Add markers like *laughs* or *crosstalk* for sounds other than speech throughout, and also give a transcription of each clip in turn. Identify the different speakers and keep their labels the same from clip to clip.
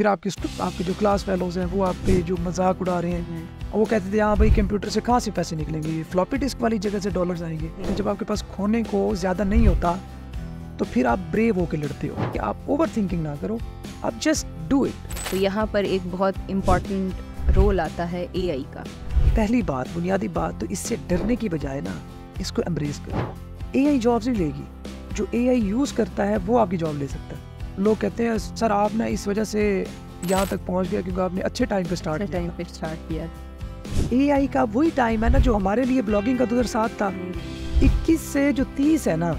Speaker 1: फिर आपके आपके जो क्लास फेलोज हैं वो आप पे जो मजाक उड़ा रहे हैं हम्म। वो कहते थे हाँ भाई कंप्यूटर से कहाँ से पैसे निकलेंगे ये फ्लॉपी डिस्क वाली जगह से डॉलर्स आएंगे तो जब आपके पास खोने को ज़्यादा नहीं होता तो फिर आप ब्रेव होकर लड़ते हो कि आप ओवर थिंकिंग ना करो आप जस्ट डू इट
Speaker 2: तो यहाँ पर एक बहुत इम्पॉर्टेंट रोल आता है ए का पहली
Speaker 1: बात बुनियादी बात तो इससे डरने की बजाय ना इसको एम्ब्रेस करो ए आई जॉब्स नहीं लेगी जो ए आई यूज़ करता है वो आपकी जॉब ले सकता है लोग कहते हैं सर आप ना इस वजह से यहाँ तक पहुँच गया क्योंकि आपने अच्छे टाइम पे स्टार्ट टाइम पे स्टार्ट किया ए आई का वही टाइम है ना जो हमारे लिए ब्लॉगिंग का दो तो हज़ार सात था इक्कीस से जो तीस है ना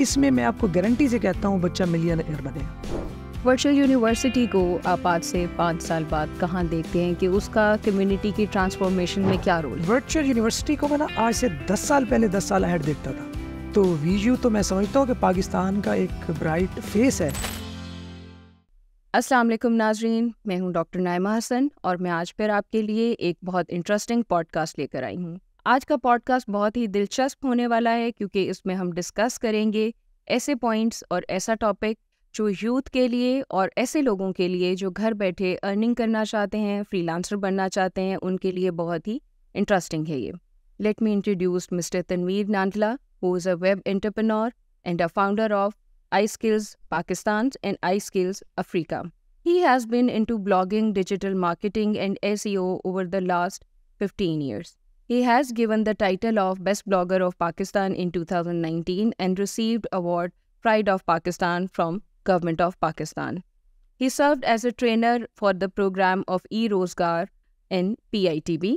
Speaker 1: इसमें मैं आपको गारंटी से कहता हूँ बच्चा एयर बनेगा
Speaker 2: वर्चुअल यूनिवर्सिटी को आप आज से पाँच साल बाद कहाँ देखते हैं कि उसका कम्युनिटी की ट्रांसफॉर्मेशन में क्या रोल वर्चुअल यूनिवर्सिटी को मैं ना आज से दस साल पहले दस साल अहेड देखता था तो वीजू तो मैं
Speaker 1: समझता हूँ कि पाकिस्तान का एक ब्राइट फेस है
Speaker 2: अस्सलाम वालेकुम नाजरीन मैं हूं डॉक्टर नायमा हसन और मैं आज फिर आपके लिए एक बहुत इंटरेस्टिंग पॉडकास्ट लेकर आई हूं आज का पॉडकास्ट बहुत ही दिलचस्प होने वाला है क्योंकि इसमें हम डिस्कस करेंगे ऐसे पॉइंट्स और ऐसा टॉपिक जो यूथ के लिए और ऐसे लोगों के लिए जो घर बैठे अर्निंग करना चाहते हैं फ्रीलांसर बनना चाहते हैं उनके लिए बहुत ही इंटरेस्टिंग है ये let me introduce mister Tanveer Nandla who is a web entrepreneur and a founder of iSkills Pakistan and iSkills Africa. He has been into blogging, digital marketing, and SEO over the last 15 years. He has given the title of Best Blogger of Pakistan in 2019 and received award Pride of Pakistan from Government of Pakistan. He served as a trainer for the program of e-Rozgar in PITB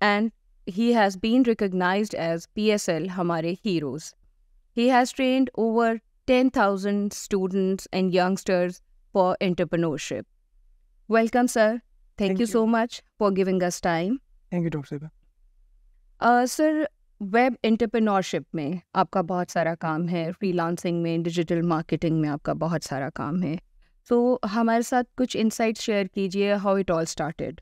Speaker 2: and he has been recognized as PSL Hamare Heroes. He has trained over 10,000 students and youngsters for entrepreneurship. Welcome, sir. Thank, Thank you, you, so much for giving us time. Thank you, Dr. Seba. Uh, sir, web entrepreneurship में आपका बहुत सारा काम है freelancing में digital marketing में आपका बहुत सारा काम है तो so, हमारे साथ कुछ इंसाइट शेयर कीजिए हाउ इट ऑल स्टार्टेड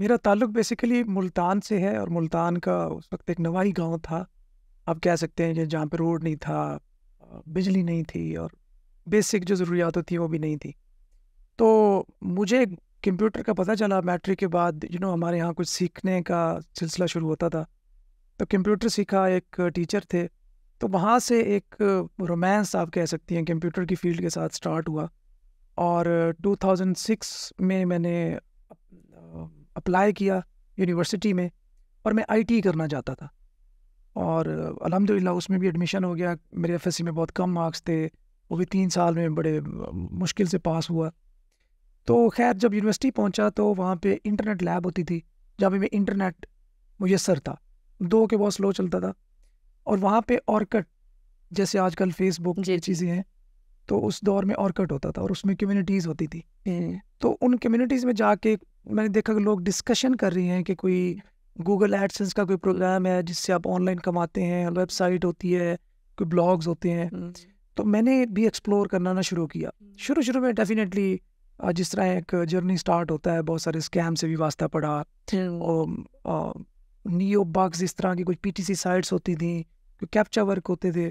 Speaker 1: मेरा ताल्लुक बेसिकली मुल्तान से है और मुल्तान का उस वक्त एक नवाही गांव था आप कह सकते हैं कि जहाँ पर रोड नहीं था बिजली नहीं थी और बेसिक जो ज़रूरियात होती वो भी नहीं थी तो मुझे कंप्यूटर का पता चला मैट्रिक के बाद यू नो हमारे यहाँ कुछ सीखने का सिलसिला शुरू होता था तो कंप्यूटर सीखा एक टीचर थे तो वहाँ से एक रोमांस आप कह सकती हैं कंप्यूटर की फील्ड के साथ स्टार्ट हुआ और 2006 में मैंने अप्लाई किया यूनिवर्सिटी में और मैं आईटी करना चाहता था और अलहमदिल्ला उसमें भी एडमिशन हो गया मेरे एफ में बहुत कम मार्क्स थे वो भी तीन साल में बड़े मुश्किल से पास हुआ तो खैर जब यूनिवर्सिटी पहुंचा तो वहाँ पे इंटरनेट लैब होती थी जहाँ पे मैं इंटरनेट मुयसर था दो के बहुत स्लो चलता था और वहाँ पे ऑर्कट जैसे आजकल फेसबुक ये चीज़ें हैं तो उस दौर में ऑर्कट होता था और उसमें कम्युनिटीज़ होती थी हम्म। तो उन कम्युनिटीज़ में जाके मैंने देखा कि लोग डिस्कशन कर रही हैं कि कोई गूगल एडसेंस का कोई प्रोग्राम है जिससे आप ऑनलाइन कमाते हैं वेबसाइट होती है कोई ब्लॉग्स होते हैं हम्म। तो मैंने भी एक्सप्लोर करना ना शुरू किया हम्म। शुरू शुरू में डेफिनेटली जिस तरह एक जर्नी स्टार्ट होता है बहुत सारे स्कैम से भी वास्ता पड़ा और नियो बग्स इस तरह की कुछ पीटीसी साइट्स होती थी कैप्चा वर्क होते थे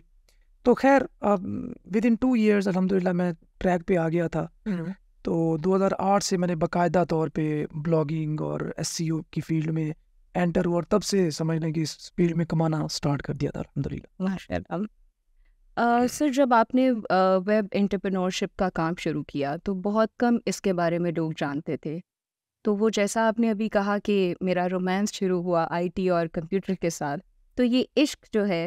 Speaker 1: तो खैर विद इन टू ईयर्स अलहमदिल्ला मैं ट्रैक पे आ गया था हम्म। तो 2008 से मैंने बाकायदा तौर पे ब्लॉगिंग और एस e की फील्ड में एंटर हुआ तब से समझ लें कि इस फील्ड में कमाना स्टार्ट कर दिया था अलहमदिल्ला
Speaker 2: सर जब आपने वेब एंटरप्रेन्योरशिप का काम शुरू किया तो बहुत कम इसके बारे में लोग जानते थे तो वो जैसा आपने अभी कहा कि मेरा रोमांस शुरू हुआ आईटी और कंप्यूटर के साथ तो ये इश्क जो है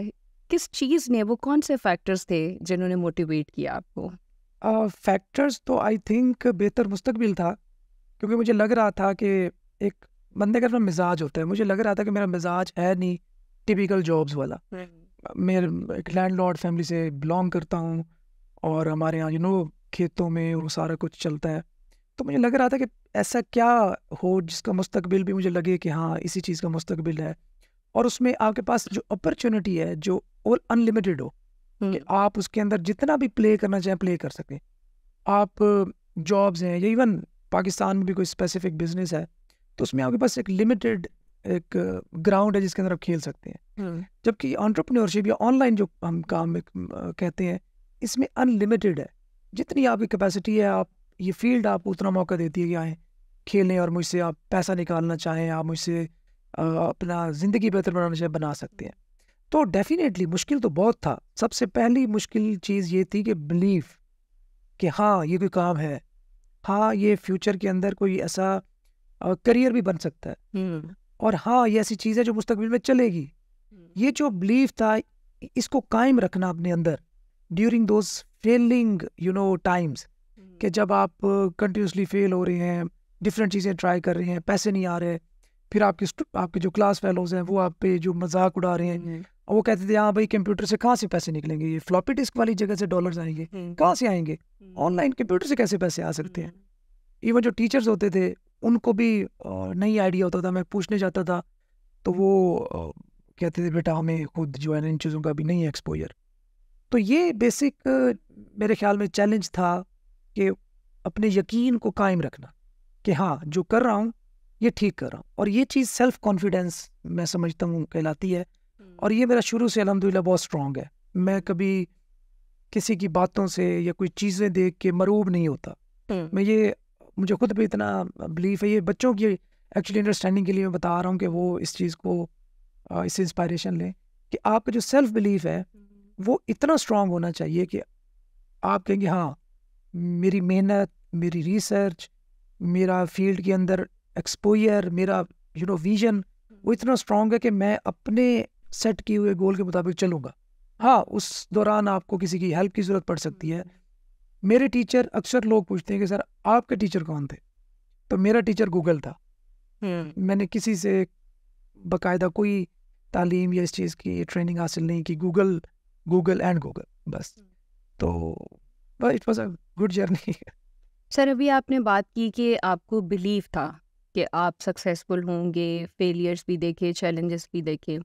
Speaker 2: किस चीज़ ने वो कौन से फैक्टर्स थे जिन्होंने मोटिवेट किया आपको फैक्टर्स
Speaker 1: uh, तो आई थिंक बेहतर मुस्तबिल था क्योंकि मुझे लग रहा था कि एक बंदे का अपना मिजाज होता है मुझे लग रहा था कि मेरा मिजाज है नहीं टिपिकल जॉब्स वाला मैं हम्म। एक लैंड लॉर्ड फैमिली से बिलोंग करता हूँ और हमारे यहाँ यू नो खेतों में वो सारा कुछ चलता है तो मुझे लग रहा था कि ऐसा क्या हो जिसका मुस्तकबिल भी मुझे लगे कि हाँ इसी चीज़ का मुस्तकबिल है और उसमें आपके पास जो अपॉर्चुनिटी है जो और अनलिमिटेड हो हम्म। कि आप उसके अंदर जितना भी प्ले करना चाहें प्ले कर सकें आप जॉब्स हैं या इवन पाकिस्तान में भी कोई स्पेसिफिक बिजनेस है तो उसमें आपके पास एक लिमिटेड एक ग्राउंड uh, है जिसके अंदर आप खेल सकते हैं हम्म। जबकि ऑन्टरप्रनोरशिप या ऑनलाइन जो हम काम कहते हैं इसमें अनलिमिटेड है जितनी आपकी कैपेसिटी है आप ये फील्ड आप उतना मौका देती है कि आए खेलें और मुझसे आप पैसा निकालना चाहें आप मुझसे अपना ज़िंदगी बेहतर बनाना चाहें बना सकते हैं तो डेफिनेटली मुश्किल तो बहुत था सबसे पहली मुश्किल चीज़ ये थी कि बिलीव कि हाँ ये कोई काम है हाँ ये फ्यूचर के अंदर कोई ऐसा करियर भी बन सकता है हम्म। और हाँ ये ऐसी चीज़ है जो मुस्तकबिल में चलेगी हम्म। ये जो बिलीफ था इसको कायम रखना अपने अंदर during those failing you know times कि जब आप कंटिन्यूसली फेल हो रहे हैं डिफरेंट चीज़ें ट्राई कर रहे हैं पैसे नहीं आ रहे फिर आपके आपके जो क्लास फेलोज हैं वो आप पे जो मजाक उड़ा रहे हैं हम्म। और वो कहते थे हाँ भाई कंप्यूटर से कहाँ से पैसे निकलेंगे ये फ्लॉपी डिस्क वाली जगह से डॉलर्स आएंगे कहाँ से आएंगे ऑनलाइन कंप्यूटर से कैसे पैसे आ सकते हैं इवन जो टीचर्स होते थे उनको भी नहीं आइडिया होता था मैं पूछने जाता था तो वो कहते थे बेटा हमें खुद जो है ना इन चीज़ों का भी नहीं एक्सपोजर तो ये बेसिक मेरे ख्याल में चैलेंज था कि अपने यकीन को कायम रखना कि हाँ जो कर रहा हूँ ये ठीक कर रहा हूँ और ये चीज़ सेल्फ कॉन्फिडेंस मैं समझता हूँ कहलाती है हम्म। और ये मेरा शुरू से अलहमदिल्ला बहुत स्ट्रांग है मैं कभी किसी की बातों से या कोई चीज़ें देख के मरूब नहीं होता हम्म। मैं ये मुझे खुद भी इतना बिलीफ है ये बच्चों की एक्चुअली अंडरस्टैंडिंग के लिए मैं बता रहा हूँ कि वो इस चीज़ को इससे इंस्पायरेशन लें कि आपका जो सेल्फ बिलीफ है वो इतना स्ट्रांग होना चाहिए कि आप कहेंगे हाँ मेरी मेहनत मेरी रिसर्च मेरा फील्ड के अंदर एक्सपोयर मेरा यू नो विजन वो इतना स्ट्रांग है कि मैं अपने सेट किए हुए गोल के मुताबिक चलूँगा हाँ उस दौरान आपको किसी की हेल्प की ज़रूरत पड़ सकती है मेरे टीचर अक्सर लोग पूछते हैं कि सर आपके टीचर कौन थे तो मेरा टीचर गूगल था हम्म। मैंने किसी से बाकायदा कोई तालीम या इस चीज़ की ट्रेनिंग हासिल नहीं की गूगल गूगल एंड गूगल बस हम्म। तो it was a good journey
Speaker 2: sir अभी आपने बात की कि आपको बिलीव था कि आप सक्सेसफुल होंगे फेलियर्स भी देखे चैलेंजेस भी देखे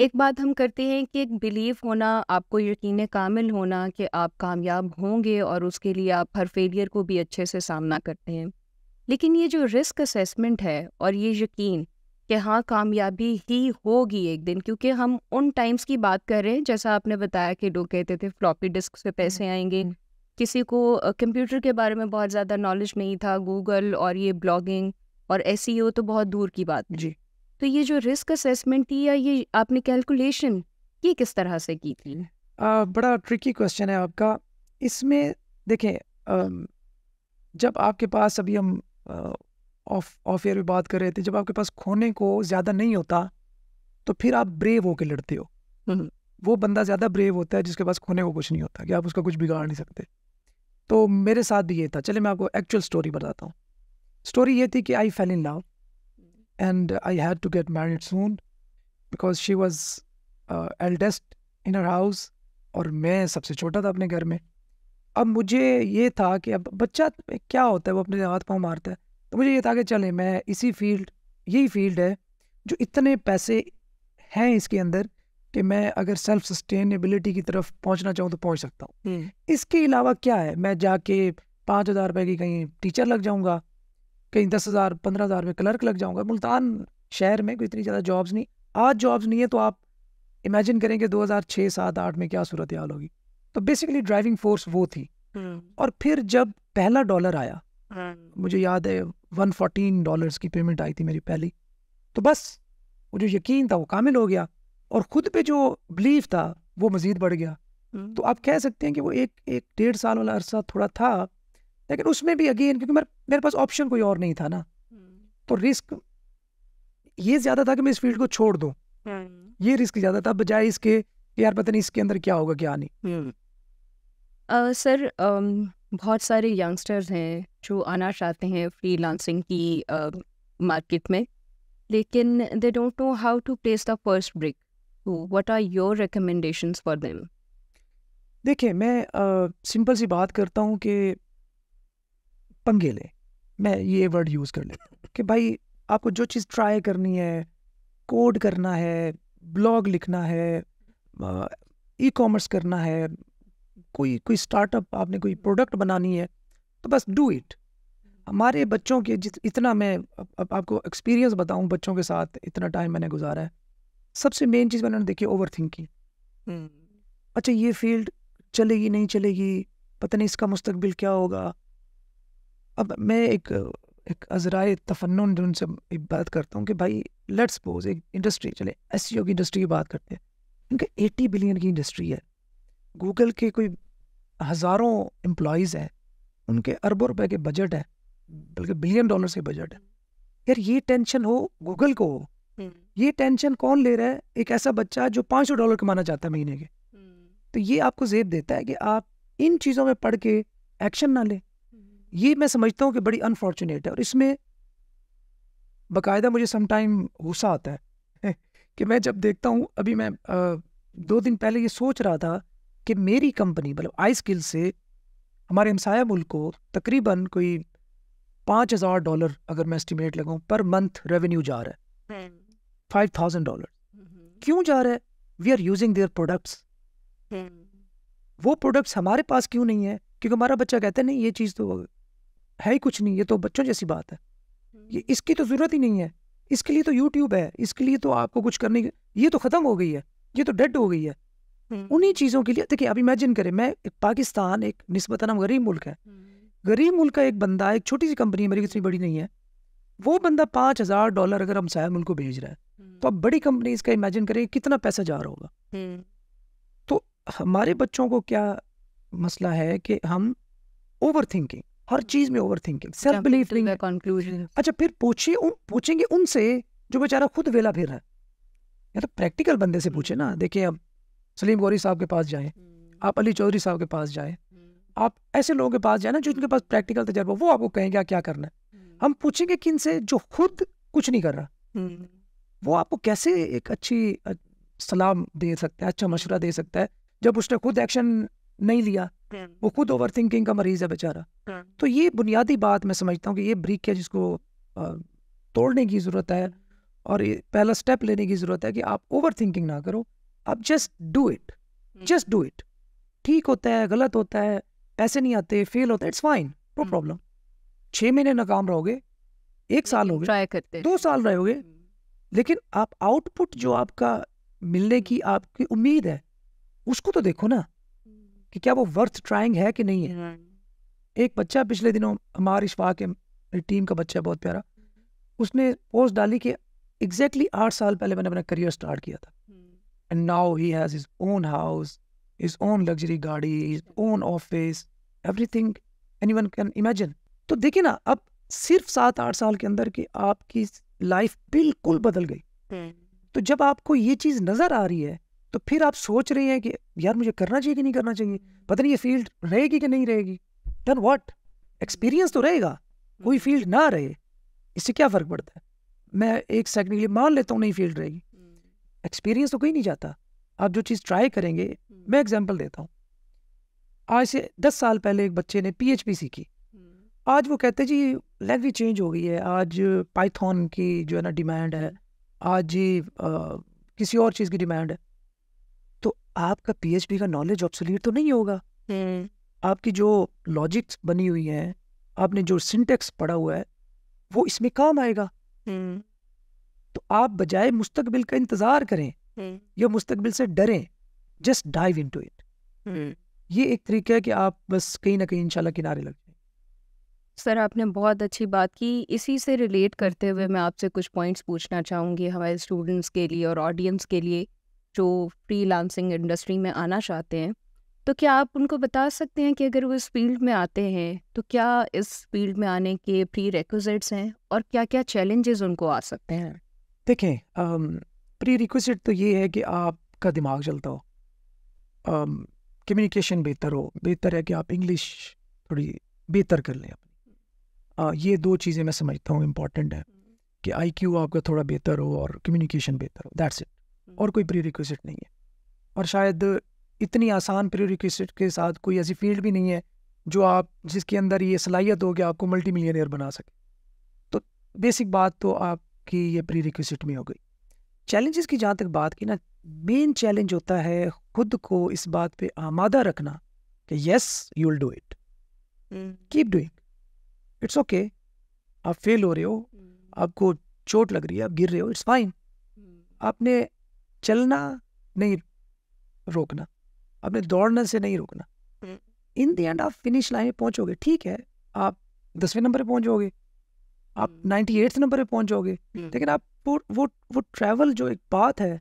Speaker 2: एक बात हम करते हैं कि एक बिलीव होना आपको यकीन कामिल होना कि आप कामयाब होंगे और उसके लिए आप हर फेलियर को भी अच्छे से सामना करते हैं लेकिन ये जो रिस्क असेसमेंट है और ये यकीन कि हाँ कामयाबी ही होगी एक दिन क्योंकि हम उन टाइम्स की बात कर रहे हैं जैसा आपने बताया कि लोग कहते थे फ्लॉपी डिस्क से पैसे आएंगे किसी को कंप्यूटर के बारे में बहुत ज़्यादा नॉलेज नहीं था गूगल और ये ब्लॉगिंग और ऐसी तो बहुत दूर की बात जी तो ये जो रिस्क असेसमेंट थी या ये आपने कैलकुलेशन ये किस तरह से की थी
Speaker 1: आ, बड़ा ट्रिकी क्वेश्चन है आपका इसमें देखें जब आपके पास अभी हम ऑफ ऑफ एयर भी बात कर रहे थे जब आपके पास खोने को ज़्यादा नहीं होता तो फिर आप ब्रेव होकर लड़ते हो हम्म, हम्म। वो बंदा ज़्यादा ब्रेव होता है जिसके पास खोने को कुछ नहीं होता कि आप उसका कुछ बिगाड़ नहीं सकते तो मेरे साथ भी ये था चले मैं आपको एक्चुअल स्टोरी बताता हूँ स्टोरी ये थी कि I fell in love and I had to get married soon because she was uh, eldest in her house और मैं सबसे छोटा था अपने घर में अब मुझे ये था कि अब बच्चा क्या होता है वो अपने हाथ पाँव मारता है तो मुझे ये था कि चले मैं इसी फील्ड यही फील्ड है जो इतने पैसे हैं इसके अंदर कि मैं अगर सेल्फ सस्टेनेबिलिटी की तरफ पहुंचना चाहूँ तो पहुंच सकता हूँ हम्म। इसके अलावा क्या है मैं जाके पाँच हज़ार रुपये की कहीं टीचर लग जाऊँगा कहीं दस हज़ार पंद्रह हज़ार में क्लर्क लग जाऊंगा मुल्तान शहर में कोई इतनी ज़्यादा जॉब्स नहीं आज जॉब्स नहीं है तो आप इमेजिन करेंगे दो हज़ार छः सात आठ में क्या सूरत हाल होगी तो बेसिकली ड्राइविंग फोर्स वो थी हम्म। और फिर जब पहला डॉलर आया हम्म। मुझे याद है वन फोर्टीन डॉलर की पेमेंट आई थी मेरी पहली तो बस वो जो यकीन था वो कामिल हो गया और ख़ुद पे जो बिलीफ था वो मज़ीद बढ़ गया हम्म। तो आप कह सकते हैं कि वो एक एक डेढ़ साल वाला अरसा थोड़ा था लेकिन उसमें भी अगेन क्योंकि मेरे मेरे पास ऑप्शन कोई और नहीं था ना तो रिस्क हम्म। ये ज्यादा था कि मैं इस फील्ड को छोड़ दूँ हम्म। ये रिस्क ज्यादा था बजाय इसके यार पता नहीं इसके अंदर क्या होगा क्या नहीं
Speaker 2: हम्म। सर बहुत सारे यंगस्टर्स हैं जो आना चाहते हैं फ्रीलांसिंग की मार्केट में लेकिन they don't know how to place the first brick what are your recommendations for them
Speaker 1: देखिए मैं सिंपल सी बात करता हूँ कि पंगे लें मैं ये वर्ड यूज़ कर लेता हूँ कि भाई आपको जो चीज़ ट्राई करनी है कोड करना है ब्लॉग लिखना है ई कॉमर्स करना है कोई कोई स्टार्टअप आपने कोई प्रोडक्ट बनानी है तो बस डू इट हमारे बच्चों के जित इतना मैं अब, आपको एक्सपीरियंस बताऊं बच्चों के साथ इतना टाइम मैंने गुजारा है सबसे मेन चीज़ मैंने देखी ओवर थिंकिंग हम्म। अच्छा ये फील्ड चलेगी नहीं चलेगी पता नहीं इसका मुस्तकबिल क्या होगा अब मैं एक एक अजराए तफन उनसे बात करता हूँ कि भाई लेट्स सपोज एक इंडस्ट्री चले एस e की इंडस्ट्री की बात करते हैं उनके एटी बिलियन की इंडस्ट्री है गूगल के कोई हज़ारों एम्प्लॉज हैं उनके अरबों रुपए के बजट है बल्कि बिलियन डॉलर के बजट है यार ये टेंशन हो गूगल को हो हम्म। ये टेंशन कौन ले रहा है एक ऐसा बच्चा जो पाँच सौ डॉलर कमाना चाहता है महीने के हम्म। तो ये आपको जेब देता है कि आप इन चीज़ों में पढ़ के एक्शन ना लें ये मैं समझता हूँ कि बड़ी अनफॉर्चुनेट है और इसमें बाकायदा मुझे समटाइम गुस्सा आता है *laughs* कि मैं जब देखता हूँ अभी मैं आ, दो दिन पहले ये सोच रहा था कि मेरी कंपनी मतलब आई स्किल से हमारे हमसाया मुल्क को तकरीबन कोई पाँच हज़ार डॉलर अगर मैं एस्टिमेट लगाऊँ पर मंथ रेवेन्यू जा रहा है फाइव थाउजेंड डॉलर क्यों जा रहा है we are using their products वो प्रोडक्ट्स हमारे पास क्यों नहीं है क्योंकि हमारा बच्चा कहता है नहीं ये चीज़ तो है ही कुछ नहीं ये तो बच्चों जैसी बात है हम्म। ये इसकी तो ज़रूरत ही नहीं है इसके लिए तो यूट्यूब है इसके लिए तो आपको कुछ करने की ये तो ख़त्म हो गई है ये तो डेड हो गई है हम्म। उन्हीं चीज़ों के लिए देखिए आप इमेजिन करें मैं पाकिस्तान एक नस्बता नाम गरीब मुल्क है हम्म। गरीब मुल्क का एक बंदा एक छोटी सी कंपनी मेरी इतनी बड़ी नहीं है वो बंदा पाँच हज़ार डॉलर अगर हमसाया मुल्क को भेज रहा है तो आप बड़ी कंपनी इसका इमेजिन करें कितना पैसा जा रहा होगा तो हमारे बच्चों को क्या मसला है कि हम ओवर थिंकिंग हर चीज में over thinking self
Speaker 2: believe conclusion
Speaker 1: अच्छा फिर पूछिए उन पूछेंगे उनसे जो बेचारा खुद वेला फिर रहा है या तो प्रैक्टिकल बंदे से पूछे ना देखिए आप सलीम गौरी साहब के पास जाए हम्म। आप अली चौधरी साहब के पास जाए हम्म। आप ऐसे लोगों के पास जाए ना जो जिनके पास प्रैक्टिकल तजर्बा वो आपको कहेंगे क्या करना है हम्म। हम पूछेंगे किन से जो खुद कुछ नहीं कर रहा वो आपको कैसे एक अच्छी सलाम दे सकता है अच्छा मशवरा दे सकता है जब उसने खुद एक्शन नहीं लिया Hmm. वो खुद ओवर थिंकिंग का मरीज है बेचारा hmm. तो ये बुनियादी बात मैं समझता हूँ कि ये ब्रिक है जिसको तोड़ने की ज़रूरत है और ये पहला स्टेप लेने की ज़रूरत है कि आप ओवर थिंकिंग ना करो आप just do it just do it ठीक होता है गलत होता है पैसे नहीं आते फेल होता है इट्स फाइन नो प्रॉब्लम छः महीने नाकाम रहोगे एक hmm. साल हो गए करते दो साल रहोगे लेकिन आप आउटपुट जो आपका मिलने की आपकी उम्मीद है उसको तो देखो ना कि क्या वो वर्थ ट्राइंग है कि नहीं है एक बच्चा पिछले दिनों हमारे इशवा के टीम का बच्चा बहुत प्यारा उसने पोस्ट डाली कि एग्जैक्टली आठ साल पहले मैंने अपना करियर स्टार्ट किया था and now he has his own house his own luxury गाड़ी his own office everything one can imagine तो देखिए ना अब सिर्फ सात आठ साल के अंदर कि आपकी लाइफ बिल्कुल बदल गई hmm. तो जब आपको ये चीज़ नज़र आ रही है तो फिर आप सोच रहे हैं कि यार मुझे करना चाहिए कि नहीं करना चाहिए पता नहीं ये फील्ड रहेगी कि नहीं रहेगी देन वॉट एक्सपीरियंस तो रहेगा कोई हम्म। फील्ड ना रहे इससे क्या फ़र्क पड़ता है मैं एक सेकंड के लिए मान लेता हूँ नहीं फील्ड रहेगी एक्सपीरियंस हम्म। तो कहीं नहीं जाता आप जो चीज़ ट्राई करेंगे हम्म। मैं एग्जाम्पल देता हूँ आज से दस साल पहले एक बच्चे ने पी सीखी आज वो कहते जी लैंग्वेज चेंज हो गई है आज पाइथन की जो है ना डिमांड है आज जी किसी और चीज़ की डिमांड है तो आपका पीएचपी का नॉलेज ऑब्सोल्यूट तो नहीं होगा हम्म। आपकी जो लॉजिक्स बनी हुई है आपने जो सिंटेक्स पढ़ा हुआ है वो इसमें काम आएगा हम्म। तो आप बजाय मुस्तकबिल का इंतजार करें हम्म। या मुस्तकबिल से डरें just dive into it ये एक तरीका है कि आप बस कहीं ना कहीं इंशाल्लाह किनारे लग जाए
Speaker 2: सर आपने बहुत अच्छी बात की इसी से रिलेट करते हुए मैं आपसे कुछ पॉइंट्स पूछना चाहूँगी हमारे स्टूडेंट्स के लिए और ऑडियंस के लिए जो फ्रीलांसिंग इंडस्ट्री में आना चाहते हैं तो क्या आप उनको बता सकते हैं कि अगर वो इस फील्ड में आते हैं तो क्या इस फील्ड में आने के प्री रिक्वजिट्स हैं और क्या क्या चैलेंजेस उनको आ सकते हैं
Speaker 1: देखें प्री रिक्वजिट तो ये है कि आपका दिमाग चलता हो कम्युनिकेशन बेहतर हो बेहतर है कि आप इंग्लिश थोड़ी बेहतर कर लें अपनी ये दो चीज़ें मैं समझता हूँ इम्पॉर्टेंट है कि आई आपका थोड़ा बेहतर हो और कम्युनिकेशन बेहतर हो दैट्स इट और कोई प्री रिक्वेस्ट नहीं है और शायद इतनी आसान प्री रिक्वेस्ट के साथ कोई ऐसी फील्ड भी नहीं है जो आप जिसके अंदर ये सलाहियत हो कि आपको मल्टी मिलियनियर बना सके तो बेसिक बात तो आपकी ये प्री में हो गई चैलेंजेस की जहाँ तक बात की ना मेन चैलेंज होता है खुद को इस बात पे आमादा रखना कि yes you will do it keep doing it's okay आप फेल हो रहे हो हम्म। आपको चोट लग रही है आप गिर रहे हो इट्स हम्म। फाइन आपने चलना नहीं रोकना अपने दौड़ने से नहीं रोकना हम्म। इन द एंड आप फिनिश लाइन पहुंचोगे ठीक है आप दसवें नंबर पे पहुंच जाओगे आप नाइन्टी हम्म। एट्थ नंबर पे पहुंच जाओगे हम्म। लेकिन आप वो वो वो ट्रैवल जो एक बात है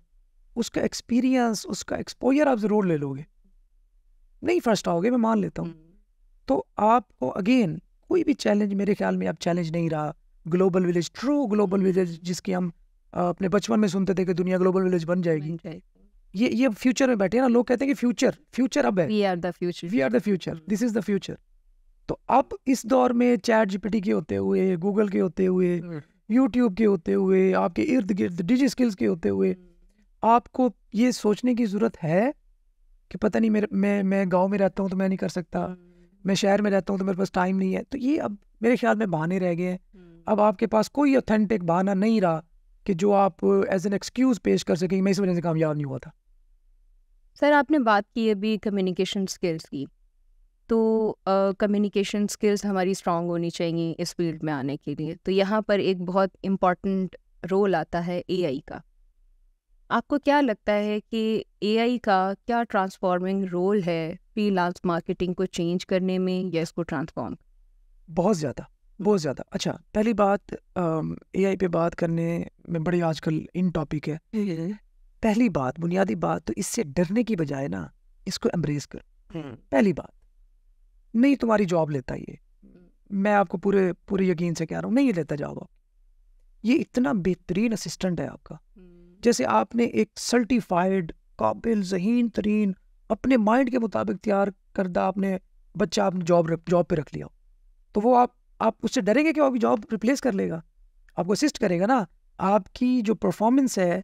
Speaker 1: उसका एक्सपीरियंस उसका एक्सपोजर आप ज़रूर ले लोगे नहीं फर्स्ट आओगे मैं मान लेता हूँ तो आपको अगेन कोई भी चैलेंज मेरे ख्याल में अब चैलेंज नहीं रहा global village true global village जिसकी हम अपने बचपन में सुनते थे कि दुनिया ग्लोबल विलेज बन जाएगी ये ये फ्यूचर में बैठे हैं ना लोग कहते हैं कि फ्यूचर फ्यूचर अब है we are the future we are the future this is the future तो अब इस दौर में चैट जीपीटी के होते हुए गूगल के होते हुए hmm। यूट्यूब के होते हुए आपके इर्द गिर्द डिजी स्किल्स के होते हुए hmm। आपको ये सोचने की ज़रूरत है कि पता नहीं मेरे मैं मैं गांव में रहता हूँ तो मैं नहीं कर सकता hmm। मैं शहर में रहता हूँ तो मेरे पास टाइम नहीं है तो ये अब मेरे ख्याल में बहाने रह गए हैं अब आपके पास कोई ऑथेंटिक बहाना नहीं रहा कि जो आप एज एन एक्सक्यूज़ पेश कर सकें मैं इस वजह से कामयाब नहीं हुआ था
Speaker 2: सर आपने बात की अभी कम्युनिकेशन स्किल्स की तो कम्युनिकेशन uh, स्किल्स हमारी स्ट्रांग होनी चाहिए इस फील्ड में आने के लिए तो यहाँ पर एक बहुत इम्पॉर्टेंट रोल आता है ए का आपको क्या लगता है कि ए का क्या ट्रांसफॉर्मिंग रोल है फ्री मार्केटिंग को चेंज करने में या इसको ट्रांसफॉर्म
Speaker 1: बहुत ज़्यादा बहुत ज़्यादा अच्छा पहली बात ए आई पे बात करने में बड़ी आजकल इन टॉपिक है हम्म, हम्म, हम्म। पहली बात बुनियादी बात तो इससे डरने की बजाय ना इसको एम्ब्रेस कर पहली बात नहीं तुम्हारी जॉब लेता ये मैं आपको पूरे पूरे यकीन से कह रहा हूँ नहीं लेता जॉब आप ये इतना बेहतरीन असिस्टेंट है आपका जैसे आपने एक सर्टिफाइड काबिल जहीन तरीन अपने माइंड के मुताबिक तैयार करदा आपने बच्चा आपने जॉब जॉब पे रख लिया तो वो आप आप उससे डरेंगे कि वो आपकी जॉब रिप्लेस कर लेगा आपको असिस्ट करेगा ना आपकी जो परफॉर्मेंस है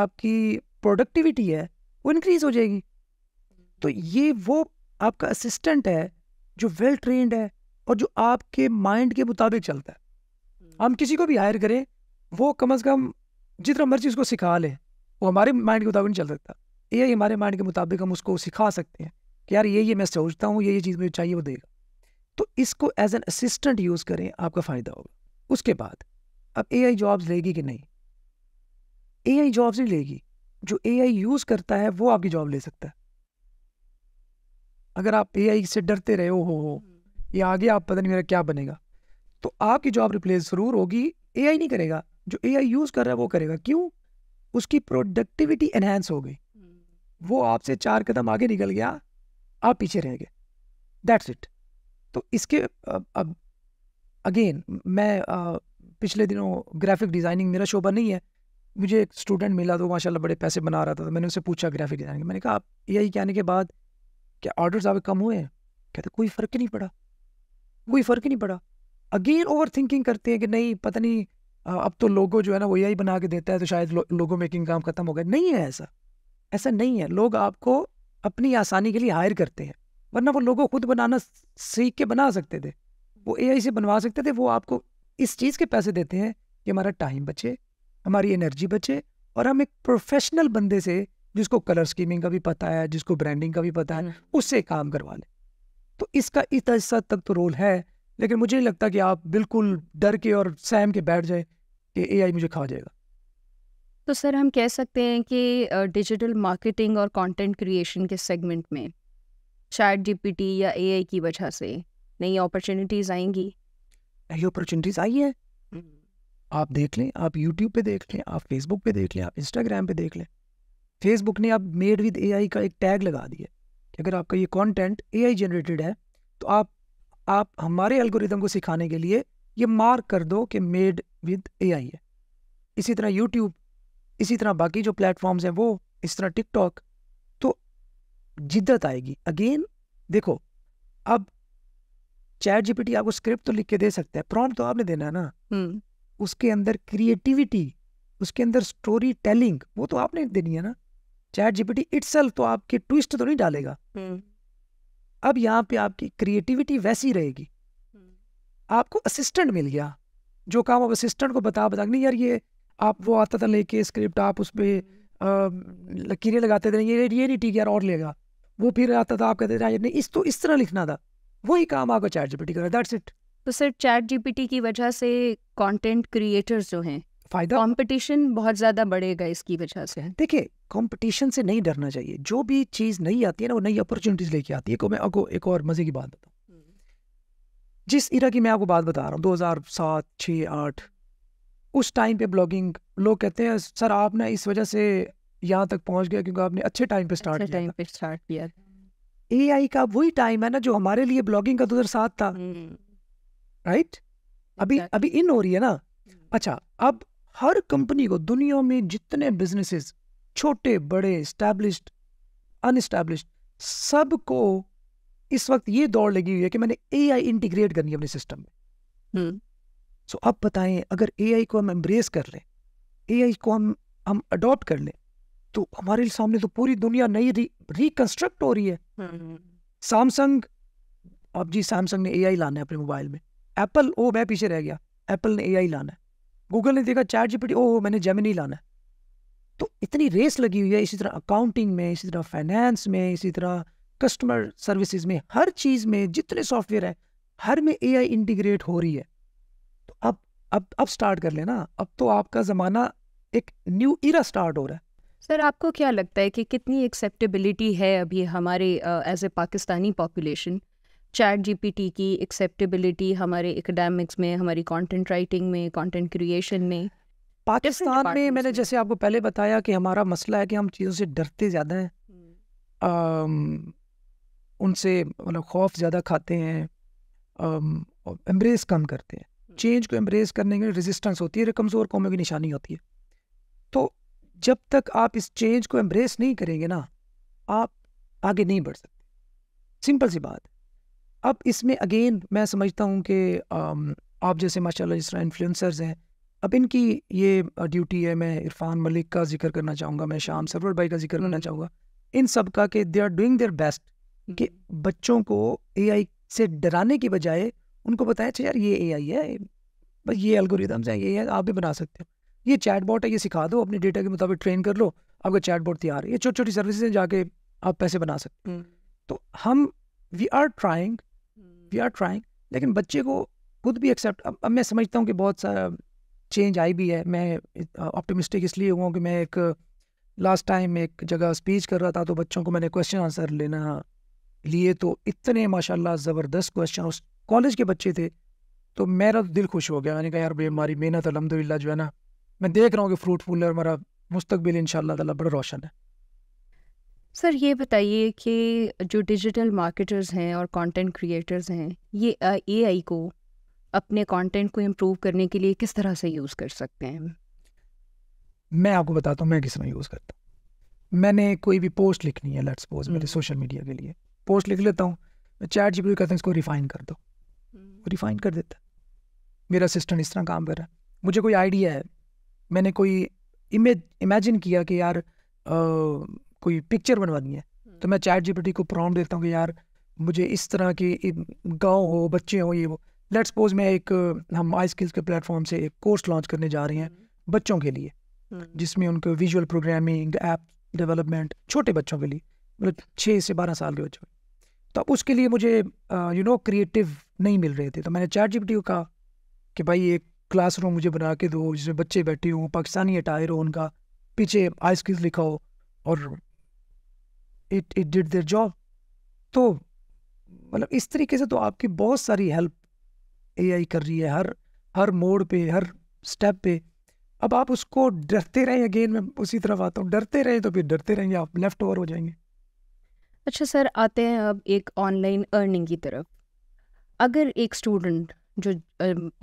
Speaker 1: आपकी प्रोडक्टिविटी है वो इनक्रीज हो जाएगी तो ये वो आपका असिस्टेंट है जो वेल ट्रेनड ट्रेंड है और जो आपके माइंड के मुताबिक चलता है हम्म। हम किसी को भी हायर करें वो कम अज़ कम जितना मर्जी उसको सिखा लें वो हमारे माइंड के मुताबिक नहीं चल सकता ये हमारे माइंड के मुताबिक हम उसको सिखा सकते हैं कि यार ये ये मैं सोचता हूँ ये ये चीज़ मुझे चाहिए वो देगा तो इसको एज एन असिस्टेंट यूज करें आपका फायदा होगा उसके बाद अब ए आई जॉब्स लेगी कि नहीं ए आई जॉब्स नहीं लेगी जो ए आई यूज करता है वो आपकी जॉब ले सकता है अगर आप ए आई से डरते रहे हो हो हम्म। या आगे आप पता नहीं मेरा क्या बनेगा तो आपकी जॉब रिप्लेस जरूर होगी ए आई नहीं करेगा जो ए आई यूज कर रहा है वो करेगा क्यों उसकी प्रोडक्टिविटी एनहेंस हो गई हम्म। वो आपसे चार कदम आगे निकल गया आप पीछे रह गए दैट्स इट तो इसके अब अगेन मैं पिछले दिनों ग्राफिक डिज़ाइनिंग मेरा शोभा नहीं है मुझे एक स्टूडेंट मिला तो माशाल्लाह बड़े पैसे बना रहा था तो मैंने उससे पूछा ग्राफिक डिज़ाइनिंग मैंने कहा आप यही कहने के बाद क्या ऑर्डर्स आपके कम हुए हैं कहते कोई फ़र्क नहीं पड़ा कोई फ़र्क नहीं पड़ा अगेन ओवर थिंकिंग करते हैं कि नहीं पता नहीं अब तो लोगो जो है ना वो यही बना के देता है तो शायद लो, लोगो मेकिंग काम खत्म हो गया नहीं है ऐसा ऐसा नहीं है लोग आपको अपनी आसानी के लिए हायर करते हैं वरना वो लोगों खुद बनाना सीख के बना सकते थे वो ए से बनवा सकते थे वो आपको इस चीज़ के पैसे देते हैं कि हमारा टाइम बचे हमारी एनर्जी बचे और हम एक प्रोफेशनल बंदे से जिसको कलर स्कीमिंग का भी पता है जिसको ब्रांडिंग का भी पता है हम्म। उससे काम करवा लें तो इसका इस हिस्सा तक तो रोल है लेकिन मुझे नहीं लगता कि आप बिल्कुल डर के और सहम के बैठ जाए कि ए मुझे खा जाएगा
Speaker 2: तो सर हम कह सकते हैं कि डिजिटल मार्केटिंग और कंटेंट क्रिएशन के सेगमेंट में चैट जीपीटी या एआई की वजह से नई अपॉर्चुनिटीज आएंगी
Speaker 1: नई अपॉर्चुनिटीज आई है आप देख लें आप यूट्यूब पे देख लें आप फेसबुक पे देख लें आप इंस्टाग्राम पे देख लें फेसबुक ने अब मेड विद एआई का एक टैग लगा दिया कि अगर आपका ये कंटेंट एआई जनरेटेड है तो आप आप हमारे एल्गोरिदम को सिखाने के लिए ये मार्क कर दो कि मेड विद एआई है इसी तरह यूट्यूब इसी तरह बाकी जो प्लेटफॉर्म्स हैं वो इस तरह टिकटॉक जिद्दत आएगी अगेन देखो अब चैट जीपीटी आपको स्क्रिप्ट तो लिख के दे सकता है प्रॉम्प्ट तो आपने देना है ना हम्म। उसके अंदर क्रिएटिविटी उसके अंदर स्टोरी टेलिंग वो तो आपने देनी है ना चैट जीपीटी इटसेल्फ तो आपके ट्विस्ट तो नहीं डालेगा हम्म। अब यहाँ पे आपकी क्रिएटिविटी वैसी रहेगी हम्म। आपको असिस्टेंट मिल गया जो काम आप असिस्टेंट को बता बता नहीं यार ये आप वो आता था लेके स्क्रिप्ट आप उस पर लकीरें लगाते थे ये ये नहीं ठीक यार और लेगा वो फिर आता था तो आप कहते थे नहीं इस तो इस तरह लिखना था वही काम आपको चैट जीपीटी कर दैट्स इट
Speaker 2: तो सर चैट जीपीटी की वजह से कंटेंट क्रिएटर्स जो हैं फायदा कंपटीशन बहुत ज़्यादा बढ़ेगा इसकी वजह से देखिए कंपटीशन
Speaker 1: से नहीं डरना चाहिए जो भी चीज़ नई आती है ना वो नई अपॉर्चुनिटीज लेके आती है को मैं आपको एक और मज़े की बात बताऊँ हम्म। जिस इरा की मैं आपको बात बता रहा हूँ दो हज़ार सात छः आठ उस टाइम पे ब्लॉगिंग लोग कहते हैं सर आप ना इस वजह से यहाँ तक पहुँच गया क्योंकि आपने अच्छे टाइम पे स्टार्ट अच्छे टाइम पे स्टार्ट किया ए आई का वही टाइम है ना जो हमारे लिए ब्लॉगिंग का दो तो हज़ार सात था राइट हम्म। अभी अभी इन हो रही है ना हम्म। अच्छा अब हर कंपनी को दुनिया में जितने बिजनेसेस छोटे बड़े स्टैब्लिश अनस्टैब्लिश सबको इस वक्त ये दौड़ लगी हुई है कि मैंने ए आई इंटीग्रेट करनी है अपने सिस्टम में सो हम्म। अब बताएं अगर ए आई को हम एम्ब्रेस कर लें ए आई को हम हम अडॉप्ट कर लें तो हमारे सामने तो पूरी दुनिया नई रिकंस्ट्रक्ट हो रही है सैमसंग हम्म। अब जी सैमसंग ने आई लाना है अपने मोबाइल में एप्पल ओ मैं पीछे रह गया एप्पल ने ए आई लाना है गूगल ने देखा चैट जीपीटी ओ मैंने जेमिनी लाना है तो इतनी रेस लगी हुई है इसी तरह अकाउंटिंग में इसी तरह फाइनेंस में इसी तरह कस्टमर सर्विसेज में हर चीज़ में जितने सॉफ्टवेयर है हर में ए आई इंटीग्रेट हो रही है तो अब अब अब स्टार्ट कर लेना अब तो आपका ज़माना एक न्यू इरा स्टार्ट हो रहा है
Speaker 2: सर आपको क्या लगता है कि कितनी एक्सेप्टेबिलिटी है अभी हमारे as a Pakistani population chat GPT की एक्सेप्टेबिलिटी हमारे एकेडमिक्स में हमारी कंटेंट राइटिंग में कंटेंट क्रिएशन में पाकिस्तान में मैंने
Speaker 1: जैसे आपको पहले बताया कि हमारा मसला है कि हम चीज़ों से डरते ज़्यादा हैं हम्म। उनसे मतलब खौफ ज़्यादा खाते हैं एम्ब्रेस कम करते हैं चेंज हम्म। को एम्ब्रेस करने के लिए रेजिस्टेंस होती है कमज़ोर कौमों की निशानी होती है तो जब तक आप इस चेंज को एम्ब्रेस नहीं करेंगे ना आप आगे नहीं बढ़ सकते सिंपल सी बात अब इसमें अगेन मैं समझता हूँ कि um, आप जैसे माशाल्लाह जिस तरह इन्फ्लुएंसर्स हैं अब इनकी ये ड्यूटी uh, है मैं इरफान मलिक का जिक्र करना चाहूँगा मैं शाम सरवर भाई का जिक्र करना चाहूँगा इन सब का कि they are doing their best कि बच्चों को एआई से डराने के बजाय उनको बताया अच्छा यार ये एआई है बस ये एल्गोरिदम्स हैं ये है आप भी बना सकते हो ये चैट बॉट है ये सिखा दो अपने डेटा के मुताबिक ट्रेन कर लो आपका चैट बॉट तैयार है ये छोटी छोटी सर्विसेज हैं जाके आप पैसे बना सकते हैं हम्म। तो हम we are trying we are trying लेकिन बच्चे को खुद भी एक्सेप्ट अब, अब मैं समझता हूँ कि बहुत सारा चेंज आई भी है मैं ऑप्टिमिस्टिक इसलिए हुआ हूँ कि मैं एक लास्ट टाइम एक जगह स्पीच कर रहा था तो बच्चों को मैंने क्वेश्चन आंसर लेना लिए तो इतने माशाल्लाह ज़बरदस्त क्वेश्चन उस कॉलेज के बच्चे थे तो मेरा तो दिल खुश हो गया मैंने कहा यार हमारी मेहनत अलहमदिल्ला जो है ना मैं देख रहा हूँ कि फ्रूटफुल है और मेरा मुस्तबिल इन ताला बड़ा रोशन है
Speaker 2: सर ये बताइए कि जो डिजिटल मार्केटर्स हैं और कंटेंट क्रिएटर्स हैं ये एआई को अपने कंटेंट को इम्प्रूव करने के लिए किस तरह से यूज़ कर सकते हैं
Speaker 1: मैं आपको बताता हूँ मैं किस तरह यूज़ करता हूँ मैंने कोई भी पोस्ट लिखनी है लेट्स सपोज मेरे सोशल हम्म। मीडिया के लिए पोस्ट लिख लेता हूँ मैं चैट जी कहता हूँ इसको रिफाइन कर दो रिफाइन हम्म। कर देता मेरा असिस्टेंट इस तरह काम कर रहा है मुझे कोई आइडिया है मैंने कोई इमेज इमेजिन किया कि यार आ, कोई पिक्चर बनवानी है हम्म। तो मैं चैट जीपीटी को प्रॉम देता हूँ कि यार मुझे इस तरह के गांव हो बच्चे हो ये वो लेट्स सपोज मैं एक हम आई स्किल्स के प्लेटफॉर्म से एक कोर्स लॉन्च करने जा रहे हैं हम्म। बच्चों के लिए हम्म। जिसमें उनको विजुअल प्रोग्रामिंग ऐप डेवलपमेंट छोटे बच्चों के लिए मतलब छः से बारह साल के बच्चों तो उसके लिए मुझे यू नो क्रिएटिव नहीं मिल रहे थे तो मैंने चैट जी को कहा कि भाई एक क्लासरूम मुझे बना के दो जिसमें बच्चे बैठे हों पाकिस्तानी अटायर हो उनका पीछे आइस लिखा हो और it it did their job तो मतलब इस तरीके से तो आपकी बहुत सारी हेल्प एआई कर रही है हर हर मोड़ पे हर स्टेप पे अब आप उसको डरते रहें अगेन मैं उसी तरफ आता हूँ डरते रहें तो फिर डरते रहेंगे आप लेफ्ट ओवर हो जाएंगे
Speaker 2: अच्छा सर आते हैं अब एक ऑनलाइन अर्निंग की तरफ अगर एक स्टूडेंट जो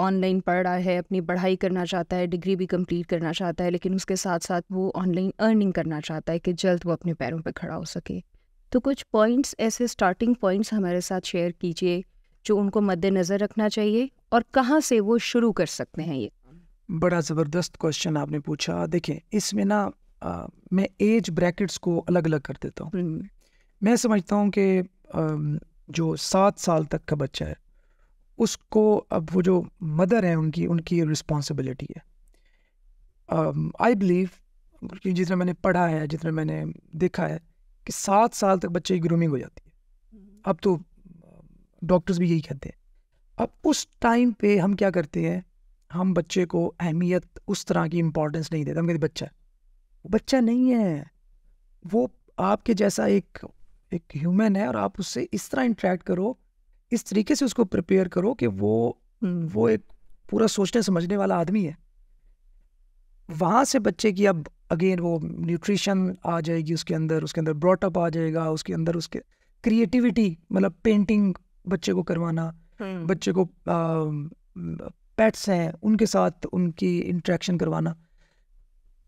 Speaker 2: ऑनलाइन पढ़ रहा है अपनी पढ़ाई करना चाहता है डिग्री भी कंप्लीट करना चाहता है लेकिन उसके साथ साथ वो ऑनलाइन अर्निंग करना चाहता है कि जल्द वो अपने पैरों पर खड़ा हो सके तो कुछ पॉइंट्स ऐसे स्टार्टिंग पॉइंट्स हमारे साथ शेयर कीजिए जो उनको मद्देनज़र रखना चाहिए और कहाँ से वो शुरू कर सकते हैं ये
Speaker 1: बड़ा ज़बरदस्त क्वेश्चन आपने पूछा देखें इसमें ना मैं एज ब्रैकेट्स को अलग अलग कर देता हूँ हम्म। मैं समझता हूँ कि जो सात साल तक का बच्चा है उसको अब वो जो मदर हैं उनकी उनकी रिस्पॉन्सिबिलिटी है आई um, बिलीव जितना मैंने पढ़ा है जितना मैंने देखा है कि सात साल तक बच्चे की ग्रूमिंग हो जाती है अब तो डॉक्टर्स um, भी यही कहते हैं अब उस टाइम पे हम क्या करते हैं हम बच्चे को अहमियत उस तरह की इम्पोर्टेंस नहीं देते हम कहते बच्चा बच्चा नहीं है वो आपके जैसा एक एक ह्यूमन है और आप उससे इस तरह इंट्रैक्ट करो इस तरीके से उसको प्रिपेयर करो कि वो वो एक पूरा सोचने समझने वाला आदमी है वहाँ से बच्चे की अब अगेन वो न्यूट्रिशन आ जाएगी उसके अंदर उसके अंदर ब्रॉटअप आ जाएगा उसके अंदर उसके क्रिएटिविटी मतलब पेंटिंग बच्चे को करवाना हम्म। बच्चे को पेट्स हैं उनके साथ उनकी इंट्रैक्शन करवाना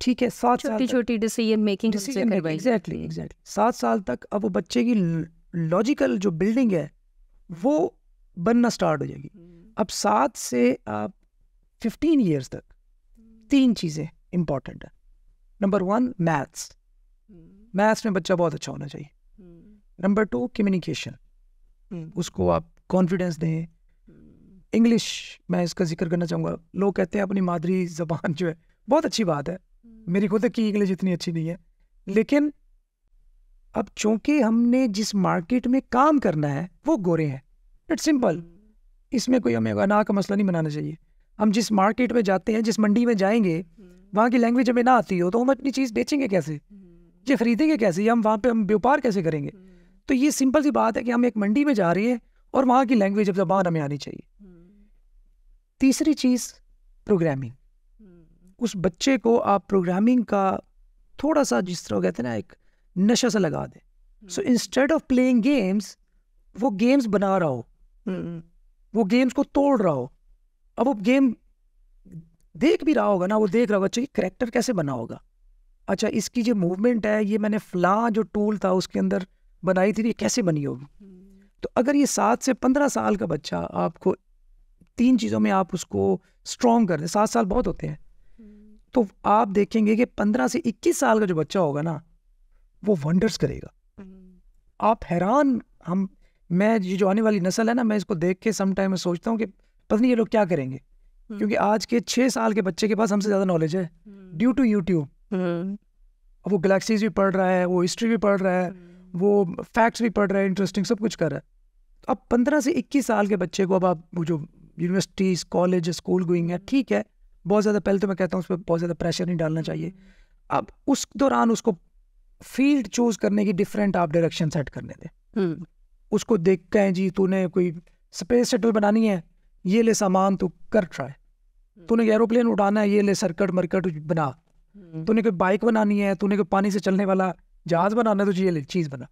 Speaker 1: ठीक
Speaker 2: है सात छोटी छोटी डिसीजन मेकिंग एग्जैक्टली एग्जैक्टली
Speaker 1: सात साल तक अब वो बच्चे की लॉजिकल जो बिल्डिंग है वो बनना स्टार्ट हो जाएगी हम्म। अब सात से आप फिफ्टीन ईयर्स तक तीन चीज़ें इम्पॉर्टेंट है नंबर वन मैथ्स मैथ्स में बच्चा बहुत अच्छा होना चाहिए नंबर टू कम्युनिकेशन उसको आप कॉन्फिडेंस दें इंग्लिश हम्म। मैं इसका जिक्र करना चाहूँगा लोग कहते हैं अपनी मादरी जबान जो है बहुत अच्छी बात है हम्म। मेरी खुद की इंग्लिश इतनी अच्छी नहीं है लेकिन अब चूंकि हमने जिस मार्केट में काम करना है वो गोरे हैं इट्स सिंपल इसमें कोई हमें अनाक का मसला नहीं बनाना चाहिए हम जिस मार्केट में जाते हैं जिस मंडी में जाएंगे वहाँ की लैंग्वेज हमें ना आती हो तो हम अपनी चीज़ बेचेंगे कैसे ये खरीदेंगे कैसे या हम वहाँ पे हम व्यापार कैसे करेंगे तो ये सिंपल सी बात है कि हम एक मंडी में जा रहे हैं और वहाँ की लैंग्वेज अब जबान हमें आनी चाहिए तीसरी चीज़ प्रोग्रामिंग उस बच्चे को आप प्रोग्रामिंग का थोड़ा सा जिस तरह कहते हैं ना एक नशे से लगा दे so instead of playing games वो गेम्स बना रहा हो hmm. वो गेम्स को तोड़ रहा हो अब वो गेम देख भी रहा होगा ना वो देख रहा होगा अच्छा ये करेक्टर कैसे बना होगा अच्छा इसकी जो मूवमेंट है ये मैंने फ्ला जो टूल था उसके अंदर बनाई थी ये कैसे बनी होगी hmm. तो अगर ये सात से पंद्रह साल का बच्चा आपको तीन चीज़ों में आप उसको स्ट्रॉन्ग कर दें सात साल बहुत होते हैं hmm. तो आप देखेंगे कि पंद्रह से इक्कीस साल का जो बच्चा होगा ना वो वंडर्स करेगा हम्म। आप हैरान हम मैं ये जो आने वाली नस्ल है ना मैं इसको देख के सम टाइम सोचता हूँ कि पता नहीं ये लोग क्या करेंगे हम्म। क्योंकि आज के छः साल के बच्चे के पास हमसे ज़्यादा नॉलेज है ड्यू टू यूट्यूब वो गलेक्सीज भी पढ़ रहा है वो हिस्ट्री भी पढ़ रहा है हम्म। वो फैक्ट्स भी पढ़ रहा है इंटरेस्टिंग सब कुछ कर रहा है अब पंद्रह से इक्कीस साल के बच्चे को अब आप वो जो यूनिवर्सिटीज़ कॉलेज स्कूल गोइंग है ठीक है बहुत ज़्यादा पहले तो मैं कहता हूँ उस पर बहुत ज़्यादा प्रेशर नहीं डालना चाहिए अब उस दौरान उसको फील्ड चूज करने की डिफरेंट आप डायरेक्शन सेट करने दें उसको देख के जी तूने कोई स्पेस सेटल बनानी है ये ले सामान तू कर ट्राई हम्म। तूने एरोप्लेन उड़ाना है ये ले सर्कट मरकट बना हम्म। तूने कोई बाइक बनानी है तूने कोई पानी से चलने वाला जहाज बनाना है तो ये ले चीज़ बना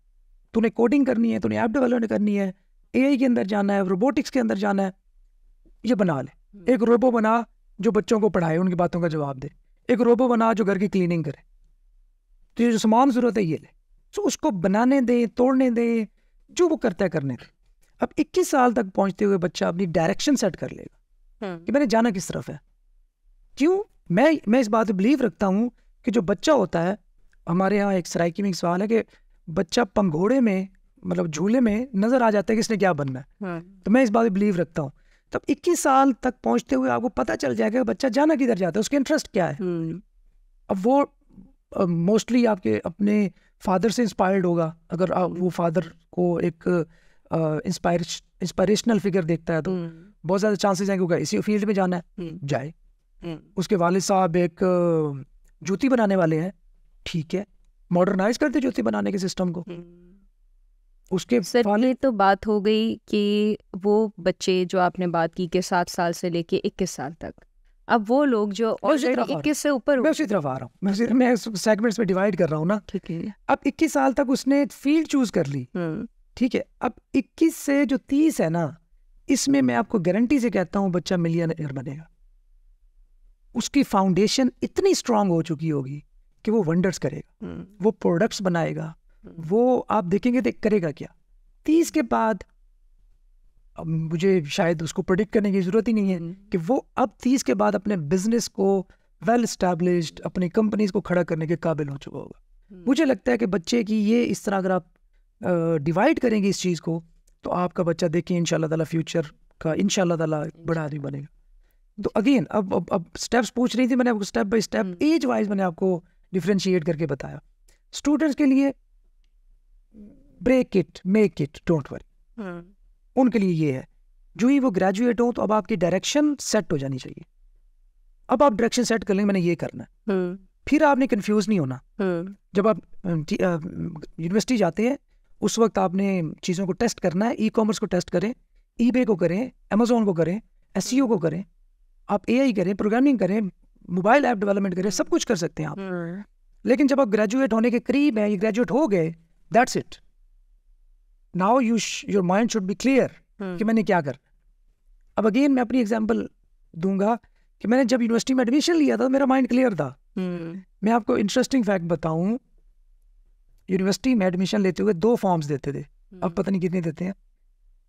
Speaker 1: तूने कोडिंग करनी है तूने ऐप डेवलपमेंट करनी है ए के अंदर जाना है रोबोटिक्स के अंदर जाना है ये बना ले हम्म। एक रोबो बना जो बच्चों को पढ़ाए उनकी बातों का जवाब दे एक रोबो बना जो घर की क्लीनिंग करे तो ये जो समान ज़रूरत है ये ले सो तो उसको बनाने दें तोड़ने दें जो वो करता है करने दें अब 21 साल तक पहुंचते हुए बच्चा अपनी डायरेक्शन सेट कर लेगा हम्म। कि मैंने जाना किस तरफ है क्यों मैं मैं इस बात पर बिलीव रखता हूँ कि जो बच्चा होता है हमारे यहाँ एक सराइकी में एक सवाल है कि बच्चा पंघोड़े में मतलब झूले में नजर आ जाता है कि इसने क्या बनना है हम्म। तो मैं इस बात पर बिलीव रखता हूँ तब 21 साल तक पहुंचते हुए आपको पता चल जाएगा बच्चा जाना किधर जाता है उसके इंटरेस्ट क्या है हम्म। अब वो मोस्टली uh, आपके अपने फादर से इंस्पायर्ड होगा अगर आप वो फादर को एक इंस्पायरेशनल uh, इंस्पायरेशनल फिगर देखता है तो हम्म। बहुत ज़्यादा चांसेस हैं कि होगा इसी फील्ड में जाना है हम्म। जाए हम्म। उसके वाले साहब एक जूती बनाने वाले हैं ठीक है मॉडर्नाइज करते जूती बनाने के सिस्टम को
Speaker 2: उसके सर ये तो बात हो गई कि वो बच्चे जो आपने बात की कि सात साल से लेके इक्कीस साल तक अब वो लोग जो इक्कीस से
Speaker 1: ऊपर मैं उसी तरफ आ रहा हूँ मैं मैं सेगमेंट्स में डिवाइड कर रहा हूँ ना ठीक है अब इक्कीस साल तक उसने फील्ड चूज कर ली हम्म। ठीक है अब इक्कीस से जो तीस है ना इसमें मैं आपको गारंटी से कहता हूँ बच्चा मिलियनर बनेगा उसकी फाउंडेशन इतनी स्ट्रांग हो चुकी होगी कि वो वंडर्स करेगा हम्म। वो प्रोडक्ट्स बनाएगा हम्म। वो आप देखेंगे देख करेगा क्या तीस के बाद मुझे शायद उसको प्रोडिक्ट करने की ज़रूरत ही नहीं है हम्म। कि वो अब तीस के बाद अपने बिजनेस को वेल स्टैब्लिश अपनी कंपनीज को खड़ा करने के काबिल हो चुका होगा हम्म। मुझे लगता है कि बच्चे की ये इस तरह अगर आप डिवाइड करेंगे इस चीज़ को तो आपका बच्चा देखिए इन ताला फ्यूचर का इन ताला बड़ा आदमी बनेगा तो अगेन अब अब अब स्टेप्स पूछ रही थी मैंने आपको step by step age wise मैंने आपको डिफ्रेंशिएट करके बताया स्टूडेंट्स के लिए break it make it don't worry उनके लिए ये है जो ही वो ग्रेजुएट हो तो अब आपकी डायरेक्शन सेट हो जानी चाहिए अब आप डायरेक्शन सेट कर लेंगे मैंने ये करना है हम्म। फिर आपने कंफ्यूज नहीं होना हम्म। जब आप यूनिवर्सिटी जाते हैं उस वक्त आपने चीज़ों को टेस्ट करना है ई कॉमर्स को टेस्ट करें ई को करें अमेजोन को करें एस e को करें आप ए करें प्रोग्रामिंग करें मोबाइल ऐप डेवलपमेंट करें सब कुछ कर सकते हैं आप हम्म। लेकिन जब आप ग्रेजुएट होने के करीब हैं ग्रेजुएट हो गए that's it now you your mind should be clear कि मैंने क्या कर अब अगेन मैं अपनी एग्जाम्पल दूंगा कि मैंने जब यूनिवर्सिटी में एडमिशन लिया था तो मेरा माइंड क्लियर था hmm. मैं आपको इंटरेस्टिंग फैक्ट बताऊं यूनिवर्सिटी में एडमिशन लेते हुए दो फॉर्म्स देते थे hmm. अब पता नहीं कितने देते हैं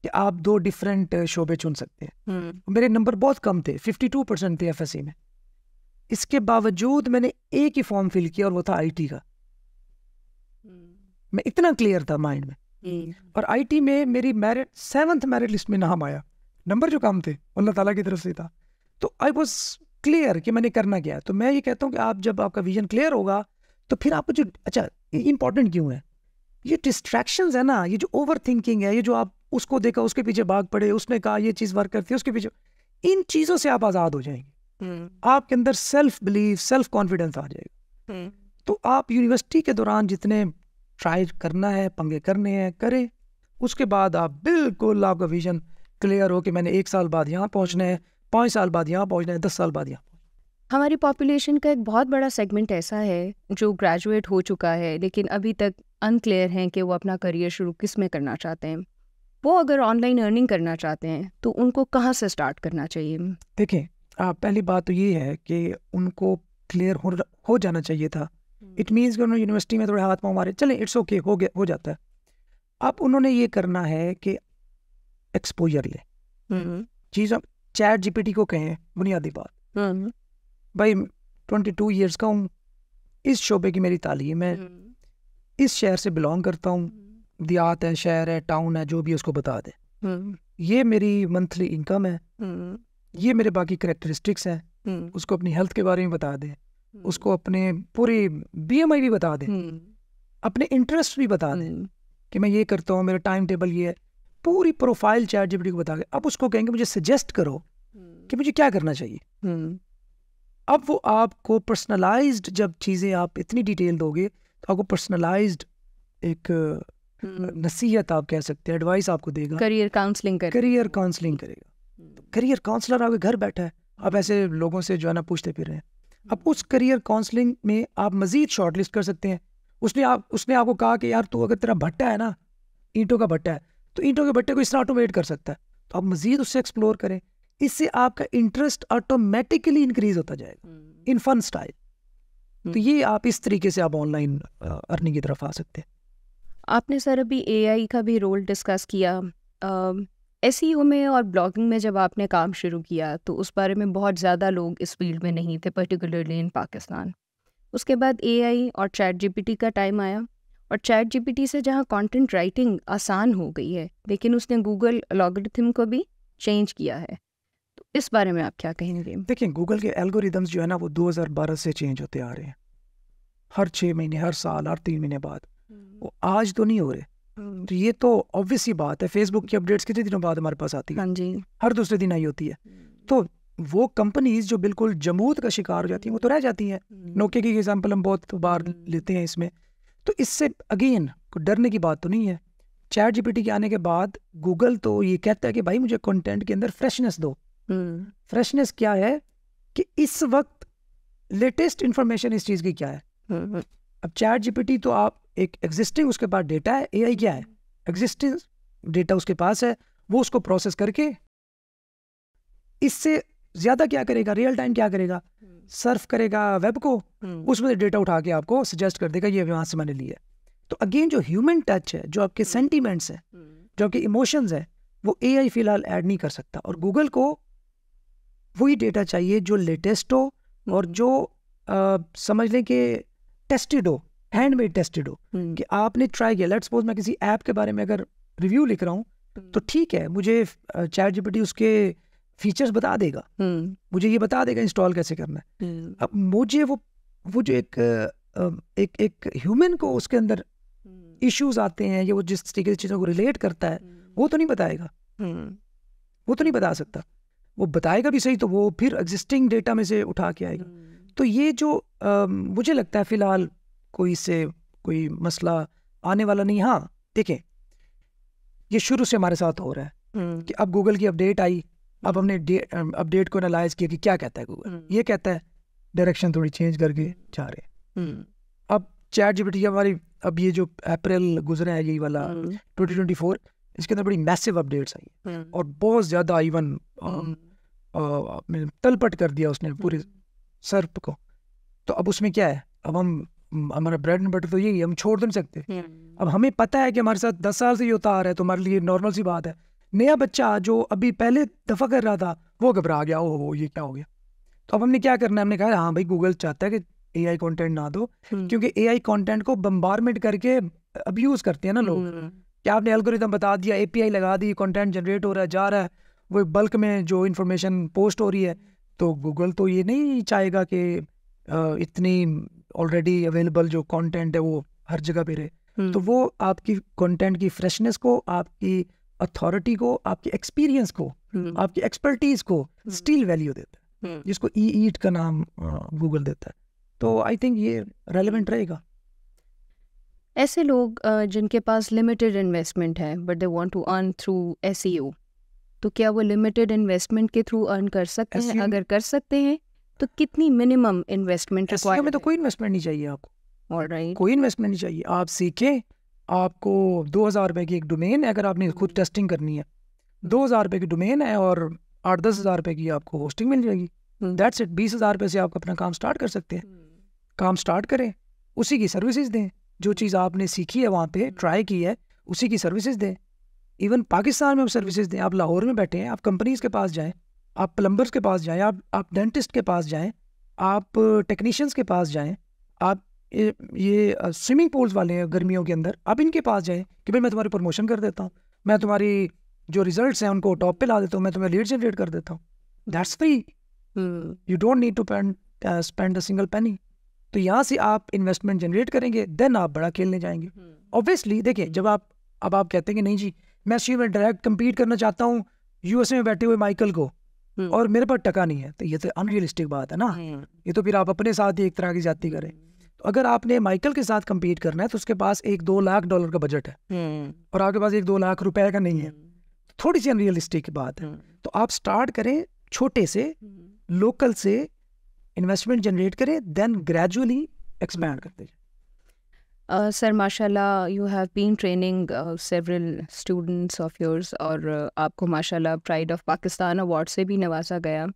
Speaker 1: कि आप दो डिफरेंट uh, शोबे चुन सकते हैं hmm. मेरे नंबर बहुत कम थे फिफ्टी टू परसेंट थे एफ में इसके बावजूद मैंने एक ही फॉर्म फिल किया और वो था आई का hmm. मैं इतना क्लियर था माइंड में हम्म। और आईटी में मेरी मेरिट सेवन्थ मेरिट लिस्ट में नाम आया नंबर जो काम थे अल्लाह ताला की तरफ से था तो आई वॉज क्लियर कि मैंने करना क्या है तो मैं ये कहता हूँ कि आप जब आपका विजन क्लियर होगा तो फिर आपको जो अच्छा इंपॉर्टेंट क्यों है ये डिस्ट्रैक्शन है ना ये जो ओवर थिंकिंग है ये जो आप उसको देखा उसके पीछे भाग पड़े उसने कहा ये चीज़ वर्क करती है उसके पीछे इन चीज़ों से आप आज़ाद हो जाएंगे हम्म। आपके अंदर सेल्फ बिलीव सेल्फ कॉन्फिडेंस आ जाएगा हम्म। तो आप यूनिवर्सिटी के दौरान जितने ट्राई करना है पंगे करने हैं करें उसके बाद आप बिल्कुल आपका विजन क्लियर हो कि मैंने एक साल बाद यहाँ पहुँचना है पाँच साल बाद यहाँ पहुँचना है दस साल बाद यहाँ
Speaker 2: हमारी पॉपुलेशन का एक बहुत बड़ा सेगमेंट ऐसा है जो ग्रेजुएट हो चुका है लेकिन अभी तक अनक्लियर हैं कि वो अपना करियर शुरू किस में करना चाहते हैं वो अगर ऑनलाइन अर्निंग करना चाहते हैं तो उनको कहाँ से स्टार्ट करना चाहिए
Speaker 1: देखें पहली बात तो ये है कि उनको क्लियर हो हो जाना चाहिए था इट मीन्स कि उन्होंने यूनिवर्सिटी में थोड़े हाथ पाँव मारे चले इट्स ओके हो गया हो जाता है अब उन्होंने ये करना है कि एक्सपोजर ले हम्म, हम्म। चीज़ हम चैट जीपीटी को कहें बुनियादी बात हम्म, भाई ट्वेंटी टू ईयर्स का हूँ इस शोबे की मेरी तालीम है इस शहर से बिलोंग करता हूँ देहात है शहर है टाउन है जो भी उसको बता दे ये मेरी मंथली इनकम है ये मेरे बाकी करेक्टरिस्टिक्स हैं उसको अपनी हेल्थ के बारे में बता दे उसको अपने पूरी बी भी बता दें हम्म। अपने इंटरेस्ट भी बता दें हम्म। कि मैं ये करता हूँ मेरा टाइम टेबल ये है पूरी प्रोफाइल चैट जीपीटी को बता के अब उसको कहेंगे मुझे सजेस्ट करो हम्म। कि मुझे क्या करना चाहिए अब वो आपको पर्सनलाइज्ड जब चीज़ें आप इतनी डिटेल दोगे तो आपको पर्सनलाइज्ड एक नसीहत आप कह सकते हैं एडवाइस आपको देगा करियर काउंसलिंग करियर काउंसलिंग करेगा करियर काउंसलर आपके घर बैठा है आप ऐसे लोगों से जो है ना पूछते फिर रहे हैं अब उस करियर काउंसलिंग में आप मजीद शॉर्ट लिस्ट कर सकते हैं उसने आप उसने आपको कहा कि यार तू अगर तेरा भट्टा है ना ईंटों का भट्टा है तो ईंटों के भट्टे को इस तरह ऑटोमेट कर सकता है तो आप मजीद उससे एक्सप्लोर करें इससे आपका इंटरेस्ट ऑटोमेटिकली इंक्रीज होता जाएगा इन फन स्टाइल तो ये हम्म। आप इस तरीके से आप ऑनलाइन अर्निंग की तरफ आ सकते हैं
Speaker 2: आपने सर अभी एआई का भी रोल डिस्कस किया एस में और ब्लॉगिंग में जब आपने काम शुरू किया तो उस बारे में बहुत ज़्यादा लोग इस फील्ड में नहीं थे पर्टिकुलरली इन पाकिस्तान उसके बाद ए और चैट जी का टाइम आया और चैट जी से जहाँ कॉन्टेंट राइटिंग आसान हो गई है लेकिन उसने गूगल लॉगरिथम को भी चेंज किया है तो इस बारे में आप क्या कहेंगे
Speaker 1: देखिए गूगल के एल्गोरिदम्स जो है ना वो 2012 से चेंज होते आ रहे हैं हर छः महीने हर साल हर तीन महीने बाद हम्म। वो आज तो नहीं हो रहे तो ये तो ऑब्वियस ही बात है फेसबुक की अपडेट्स कितने दिनों बाद हमारे पास आती है हाँ जी हर दूसरे दिन आई होती है हम्म। तो वो कंपनीज जो बिल्कुल जमूत का शिकार हो जाती हैं वो तो रह जाती हैं नोकिया हम्म। की एग्जाम्पल हम बहुत बार हम्म। लेते हैं इसमें तो इससे अगेन को डरने की बात तो नहीं है चैट जीपीटी के आने के बाद गूगल तो ये कहता है कि भाई मुझे कंटेंट के अंदर फ्रेशनेस दो फ्रेशनेस क्या है कि इस वक्त लेटेस्ट इन्फॉर्मेशन इस चीज़ की क्या है अब चैट जीपीटी तो आप एक एग्जिस्टिंग उसके पास डेटा है ए क्या है एग्जिस्टिंग डेटा उसके पास है वो उसको प्रोसेस करके इससे ज्यादा क्या करेगा रियल टाइम क्या करेगा सर्फ करेगा वेब को हम्म। उसमें डेटा उठा के आपको सजेस्ट कर देगा ये वहां से मैंने लिया तो अगेन जो ह्यूमन टच है जो आपके सेंटीमेंट्स हम्म। है हम्म। जो आपके इमोशंस है वो ए फिलहाल ऐड नहीं कर सकता और गूगल को वही डेटा चाहिए जो लेटेस्ट हो और जो आ, समझ लें कि टेस्टेड हो हैंडमेड टेस्टेड हो हम्म। कि आपने ट्राई किया लेट सपोज मैं किसी ऐप के बारे में अगर रिव्यू लिख रहा हूँ हम्म। तो ठीक है मुझे चैट जीपीटी उसके फीचर्स बता देगा हम्म। मुझे ये बता देगा इंस्टॉल कैसे करना है अब मुझे वो वो जो एक एक एक ह्यूमन को उसके अंदर इश्यूज आते हैं या वो जिस तरीके से चीज़ों को रिलेट करता है वो तो नहीं बताएगा वो तो नहीं बता सकता वो बताएगा भी सही तो वो फिर एग्जिस्टिंग डेटा में से उठा के आएगा तो ये जो आ, मुझे लगता है फिलहाल कोई से कोई मसला आने वाला नहीं हाँ देखें ये शुरू से हमारे साथ हो रहा है हम्म। कि अब गूगल की अपडेट आई अब हमने अपडेट को एनालाइज किया कि क्या कहता है गूगल हम्म। ये कहता है डायरेक्शन थोड़ी चेंज करके जा रहे हम्म। अब चैट जीपीटी हमारी अब ये जो अप्रैल गुजरा है यही वाला ट्वेंटी ट्वेंटी फोर इसके अंदर बड़ी मैसिव अपडेट्स आई और बहुत ज़्यादा इवन तलपट कर दिया उसने पूरे सर्प को तो अब उसमें क्या है अब हम हमारा ब्रेड एंड बटर तो यही है हम छोड़ तो नहीं सकते हम्म। अब हमें पता है कि हमारे साथ दस साल से ये होता आ रहा है तो हमारे लिए नॉर्मल सी बात है नया बच्चा जो अभी पहले दफ़ा कर रहा था वो घबरा गया ओ हो ये क्या हो गया तो अब हमने क्या करना है हमने कहा हाँ भाई गूगल चाहता है कि ए आई कॉन्टेंट ना दो हम्म। क्योंकि ए आई कॉन्टेंट को बम्बारमेंट करके यूज करते हैं ना लोग हम्म। क्या आपने एल्गोरिदम बता दिया ए पी आई लगा दी कॉन्टेंट जनरेट हो रहा है जा रहा है वो बल्क में जो इन्फॉर्मेशन पोस्ट हो रही है तो गूगल तो ये नहीं चाहेगा कि इतनी ऑलरेडी अवेलेबल जो कंटेंट है वो हर जगह पे रहे हम्म। तो वो आपकी कंटेंट की फ्रेशनेस को आपकी अथॉरिटी को आपकी एक्सपीरियंस को हम्म। आपकी एक्सपर्टीज को स्टील हम्म। वैल्यू देता है जिसको ई ईट का नाम गूगल हाँ। देता है तो आई थिंक ये रेलिवेंट रहेगा
Speaker 2: ऐसे लोग जिनके पास लिमिटेड इन्वेस्टमेंट है but they want to earn through us तो क्या वो लिमिटेड इन्वेस्टमेंट के थ्रू अर्न कर सकते हैं e अगर कर सकते हैं तो कितनी मिनिमम इन्वेस्टमेंट में तो कोई इन्वेस्टमेंट नहीं चाहिए
Speaker 1: आपको और right. कोई इन्वेस्टमेंट नहीं चाहिए आप सीखें आपको दो हज़ार रुपए की एक डोमेन है अगर आपने hmm. खुद टेस्टिंग करनी है दो हज़ार रुपये की डोमेन है और आठ दस हज़ार रुपये की आपको होस्टिंग मिल जाएगी दैट्स hmm. इट बीस हज़ार रुपये से आप अपना काम स्टार्ट कर सकते हैं hmm. काम स्टार्ट करें उसी की सर्विसेज दें जो चीज़ आपने सीखी है वहाँ पे ट्राई की है उसी की सर्विसेज दें इवन पाकिस्तान में आप सर्विसेज दें आप लाहौर में बैठे हैं आप कंपनीज के पास जाएं आप प्लम्बर्स के पास जाएं आप आप डेंटिस्ट के पास जाएं आप टेक्नीशियंस के पास जाएं आप ये, ये स्विमिंग पूल्स वाले हैं गर्मियों के अंदर आप इनके पास जाएं कि भाई मैं तुम्हारी प्रमोशन कर देता हूँ मैं तुम्हारी जो रिजल्ट्स हैं उनको टॉप पे ला देता हूँ मैं तुम्हें लीड जनरेट कर देता हूँ that's free you don't need to pend spend a single penny तो यहाँ से आप इन्वेस्टमेंट जनरेट करेंगे देन आप बड़ा खेलने जाएंगे ऑब्वियसली hmm. देखिए जब आप अब आप कहते हैं कि नहीं जी मैं सी में डायरेक्ट कम्पीट करना चाहता हूँ यूएसए में बैठे हुए माइकल को हम्म। और मेरे पास टका नहीं है तो ये तो अनरियलिस्टिक बात है ना हम्म। ये तो फिर आप अपने साथ ही एक तरह की जाति करें तो अगर आपने माइकल के साथ कम्पीट करना है तो उसके पास एक दो लाख डॉलर का बजट है हम्म। और आपके पास एक दो लाख रुपए का नहीं है थोड़ी सी अनरियलिस्टिक बात है तो आप स्टार्ट करें छोटे से लोकल से इन्वेस्टमेंट जनरेट करें देन ग्रेजुअली एक्सपैंड करते जाए
Speaker 2: सर माशा you have been training several students of yours और uh, आपको माशाल्लाह प्राइड ऑफ पाकिस्तान अवार्ड से भी नवाजा गया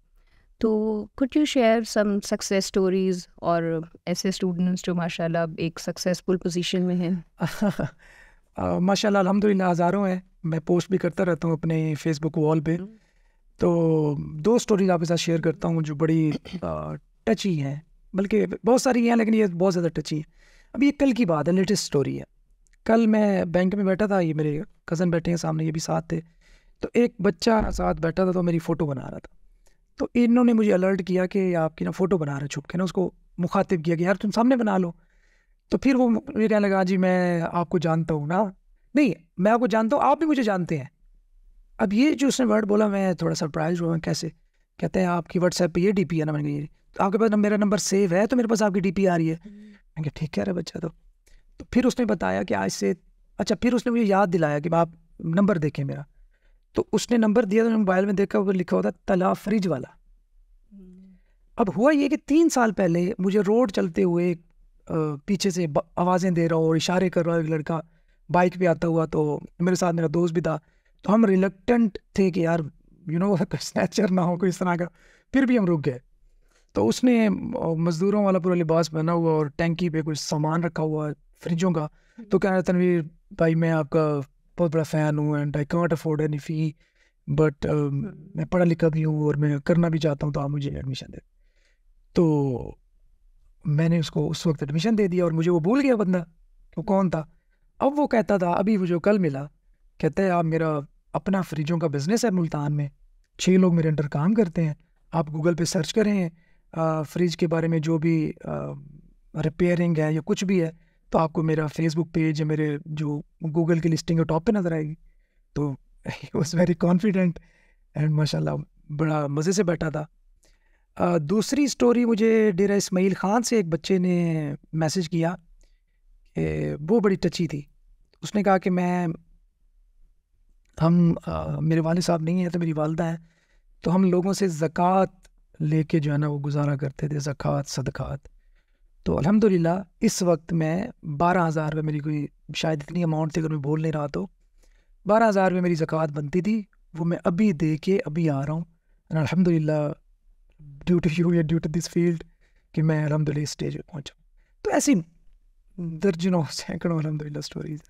Speaker 2: तो could you share some success stories और ऐसे स्टूडेंट्स जो माशाल्लाह एक सक्सेसफुल पोजीशन में हैं माशाल्लाह अल्हम्दुलिल्लाह हज़ारों
Speaker 1: हैं मैं पोस्ट भी करता रहता हूँ अपने फेसबुक वॉल पे hmm. तो दो स्टोरीज आपके साथ शेयर करता हूँ जो बड़ी टची uh, हैं बल्कि बहुत सारी हैं लेकिन ये बहुत ज़्यादा टची हैं अब ये कल की बात है लेटेस्ट स्टोरी है कल मैं बैंक में बैठा था ये मेरे कज़न बैठे हैं सामने ये भी साथ थे तो एक बच्चा साथ बैठा था तो मेरी फ़ोटो बना रहा था तो इन्होंने मुझे अलर्ट किया कि आपकी ना फ़ोटो बना रहे छुप के ना उसको मुखातिब किया कि यार तुम सामने बना लो तो फिर वो मुझे कहने लगा जी मैं आपको जानता हूँ ना नहीं मैं आपको जानता हूँ आप भी मुझे जानते हैं अब ये जो उसने वर्ड बोला मैं थोड़ा सरप्राइज हुआ कैसे कहते हैं आपकी व्हाट्सएप पे ये डीपी है ना मैंने तो आपके पास मेरा नंबर सेव है तो मेरे पास आपकी डीपी आ रही है मैंने कहा ठीक कह रहे बच्चा तो तो फिर उसने बताया कि आज से अच्छा फिर उसने मुझे याद दिलाया कि आप नंबर देखें मेरा तो उसने नंबर दिया तो मोबाइल में देखा ऊपर लिखा होता तला फ्रिज वाला हम्म। अब हुआ ये कि तीन साल पहले मुझे रोड चलते हुए पीछे से आवाज़ें दे रहा हूँ और इशारे कर रहा हूँ एक लड़का बाइक पे आता हुआ तो मेरे साथ मेरा दोस्त भी था तो हम रिलक्टेंट थे कि यार यू नो स्नैचर ना हो कोई इस तरह का फिर भी हम रुक गए तो उसने मज़दूरों वाला पूरा लिबास पहना हुआ और टैंकी पे कुछ सामान रखा हुआ फ्रिजों का हम्म। तो कह रहे तनवीर भाई मैं आपका बहुत बड़ा फ़ैन हूँ and I can't afford any fee but हम्म। मैं पढ़ा लिखा भी हूँ और मैं करना भी चाहता हूँ तो आप मुझे एडमिशन दे तो मैंने उसको उस वक्त एडमिशन दे दिया और मुझे वो भूल गया बंदा वो तो कौन था अब वो कहता था अभी वो जो कल मिला कहता है आप मेरा अपना फ्रिजों का बिज़नेस है मुल्तान में छः लोग मेरे अंडर काम करते हैं आप गूगल पे सर्च करें फ्रिज के बारे में जो भी रिपेयरिंग है या कुछ भी है तो आपको मेरा फेसबुक पेज या मेरे जो गूगल की लिस्टिंग है टॉप पे नज़र आएगी तो I was very confident and माशाल्लाह बड़ा मज़े से बैठा था आ, दूसरी स्टोरी मुझे डेरा इसमाइल ख़ान से एक बच्चे ने मैसेज किया कि वो बड़ी टची थी उसने कहा कि मैं हम आ, मेरे वाले साहब नहीं हैं तो मेरी वालदा है तो हम लोगों से ज़क़़त लेके जो है ना वो गुजारा करते थे जक़ात सदक़ात तो अल्हम्दुलिल्लाह इस वक्त मैं बारह हज़ार रुपये मेरी कोई शायद इतनी अमाउंट थी अगर मैं बोल नहीं रहा तो बारह हज़ार रुपये मेरी जक़ात बनती थी वो मैं अभी दे के अभी आ रहा हूँ अलहमद ड्यू टू यू या ड्यू टू दिस फील्ड कि मैं अलहमदिल्ला इस स्टेज पर पहुँचा तो ऐसी दर्जनों सैकड़ों अलहमदिल्ला स्टोरीज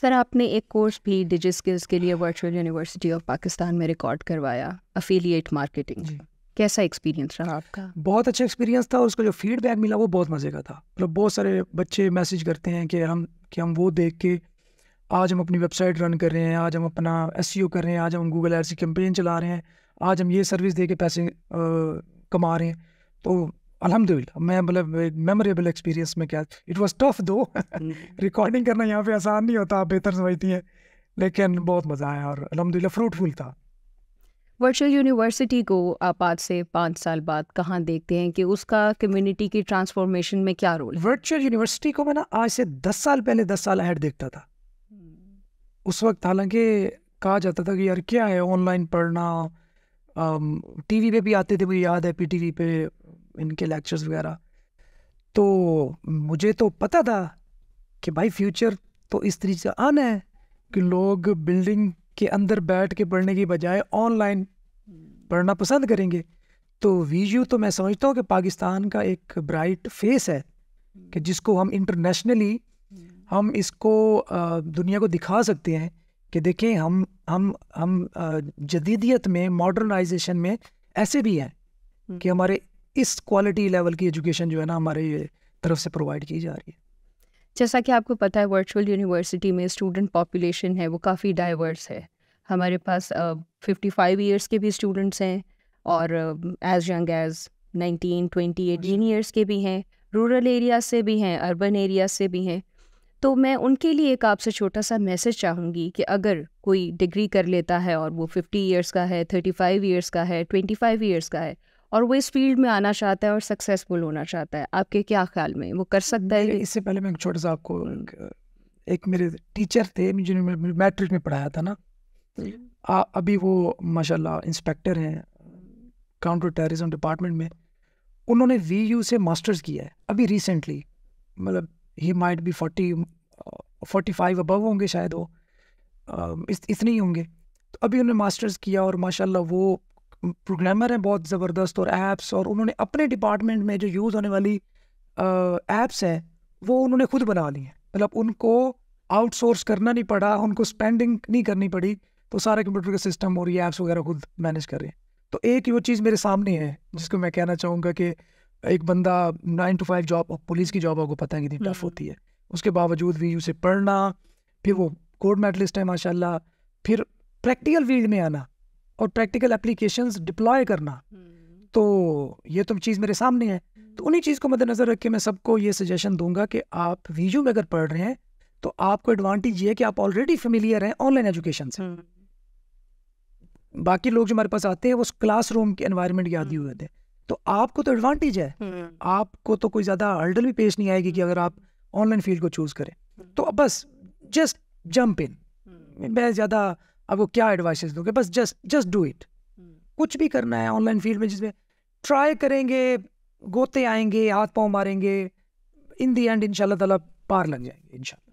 Speaker 2: सर आपने एक कोर्स भी डिजिट स्किल्स के लिए वर्चुअल यूनिवर्सिटी ऑफ पाकिस्तान में रिकॉर्ड करवाया अफिलिएट मार्केटिंग जी कैसा एक्सपीरियंस रहा आपका बहुत अच्छा एक्सपीरियंस था और उसका जो फीडबैक मिला वो बहुत मज़े का था मतलब
Speaker 1: बहुत सारे बच्चे मैसेज करते हैं कि हम कि हम वो देख के आज हम अपनी वेबसाइट रन कर रहे हैं आज हम अपना एस e कर रहे हैं आज हम गूगल एड्स कैंपेन चला रहे हैं आज हम ये सर्विस दे के पैसे आ, कमा रहे हैं तो अलहमदिल्ला मैं मतलब एक मेमोरेबल एक्सपीरियंस में क्या it was tough though recording करना यहाँ पे आसान नहीं होता आप बेहतर समझती हैं लेकिन बहुत मज़ा आया और अलहमदिल्ला फ्रूटफुल था
Speaker 2: वर्चुअल यूनिवर्सिटी को आप आज से पाँच साल बाद कहाँ देखते हैं कि उसका कम्युनिटी की ट्रांसफॉर्मेशन में क्या रोल वर्चुअल यूनिवर्सिटी को मैं ना आज से दस साल पहले दस साल अहेड देखता था hmm. उस वक्त
Speaker 1: हालांकि कहा जाता था कि यार क्या है ऑनलाइन पढ़ना वी पर भी आते थे मुझे याद है पी टी वी पे इनके लेक्चर्स वगैरह तो मुझे तो पता था कि भाई फ्यूचर तो इस तरीके से आना है कि लोग बिल्डिंग कि अंदर बैठ के पढ़ने की बजाय ऑनलाइन पढ़ना पसंद करेंगे तो वीजू तो मैं समझता हूँ कि पाकिस्तान का एक ब्राइट फेस है कि जिसको हम इंटरनेशनली हम इसको दुनिया को दिखा सकते हैं कि देखें हम हम हम जदीदियत में मॉडर्नाइजेशन में ऐसे भी हैं कि हमारे इस क्वालिटी लेवल की एजुकेशन जो है ना हमारे तरफ से प्रोवाइड की जा रही है
Speaker 2: जैसा कि आपको पता है वर्चुअल यूनिवर्सिटी में स्टूडेंट पॉपुलेशन है वो काफ़ी डाइवर्स है हमारे पास फिफ्टी फाइव ईयर्स के भी स्टूडेंट्स हैं और as young as nineteen twenty eighteen years के भी हैं रूरल एरिया से भी हैं अर्बन एरिया से भी हैं तो मैं उनके लिए एक आपसे छोटा सा मैसेज चाहूँगी कि अगर कोई डिग्री कर लेता है और वो फिफ्टी ईयर्स का है थर्टी फाइव ईयर्स का है ट्वेंटी फाइव ईयर्स का है और वो इस फील्ड में आना चाहता है और सक्सेसफुल होना चाहता है आपके क्या ख्याल में वो कर सकता है इससे पहले मैं छोटा सा आपको हम्म। एक मेरे टीचर थे जिन्होंने मैट्रिक में
Speaker 1: पढ़ाया था ना हम्म। आ, अभी वो माशाल्लाह इंस्पेक्टर हैं काउंटर टेररिज्म डिपार्टमेंट में उन्होंने वी यू से मास्टर्स किया है अभी रिसेंटली मतलब ही माइट भी फोर्टी फोर्टी फाइव अबव होंगे शायद वो इस, इतने ही होंगे तो अभी उन्होंने मास्टर्स किया और माशाल्लाह वो प्रोग्रामर हैं बहुत ज़बरदस्त और ऐप्स और उन्होंने अपने डिपार्टमेंट में जो यूज़ होने वाली ऐप्स हैं वो उन्होंने खुद बना ली हैं मतलब उनको आउटसोर्स करना नहीं पड़ा उनको स्पेंडिंग नहीं करनी पड़ी तो सारे कंप्यूटर का सिस्टम और ये ऐप्स वगैरह खुद मैनेज कर रहे हैं तो एक वो चीज़ मेरे सामने है जिसको मैं कहना चाहूँगा कि एक बंदा nine to five job police की जॉब आपको पता है कितनी टफ हम्म। होती है उसके बावजूद भी उसे पढ़ना फिर वो गोल्ड मेडलिस्ट है माशाल्लाह फिर प्रैक्टिकल फील्ड में आना और प्रैक्टिकल एप्लीकेशंस डिप्लॉय करना तो ये तो चीज़ मेरे सामने है तो उन्हीं चीज़ को मद्देनज़र रख के मैं सबको ये सजेशन दूंगा कि आप रिज्यूम अगर पढ़ रहे हैं तो आपको एडवांटेज ये है कि आप ऑलरेडी फेमिलियर हैं ऑनलाइन एजुकेशन से हम्म। बाकी लोग जो हमारे पास आते हैं वो क्लासरूम के एनवायरमेंट के आदि हुए थे तो आपको तो एडवांटेज है हम्म। आपको तो कोई ज़्यादा हर्डल भी पेश नहीं आएगी कि अगर आप ऑनलाइन फील्ड को चूज़ करें हम्म। तो बस जस्ट जंप इन मैं ज़्यादा आपको क्या एडवाइसेस दोगे बस जस्ट जस्ट डू इट कुछ भी करना है ऑनलाइन फील्ड में जिसमें ट्राई करेंगे गोते आएंगे हाथ पाँव मारेंगे इन दी
Speaker 2: एंड इनशाला तला पार लग जाएंगे इनशाला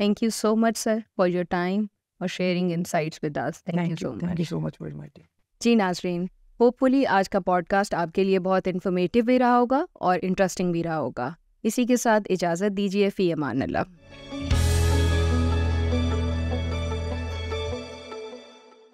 Speaker 2: thank you so much sir for your time और शेयरिंग इन insights with us thank you so much thank you so much for my time जी नाजरीन होपफुली आज का पॉडकास्ट आपके लिए बहुत इन्फॉर्मेटिव भी रहा होगा और इंटरेस्टिंग भी रहा होगा इसी के साथ इजाज़त दीजिए फ़ी अमान अल्लाह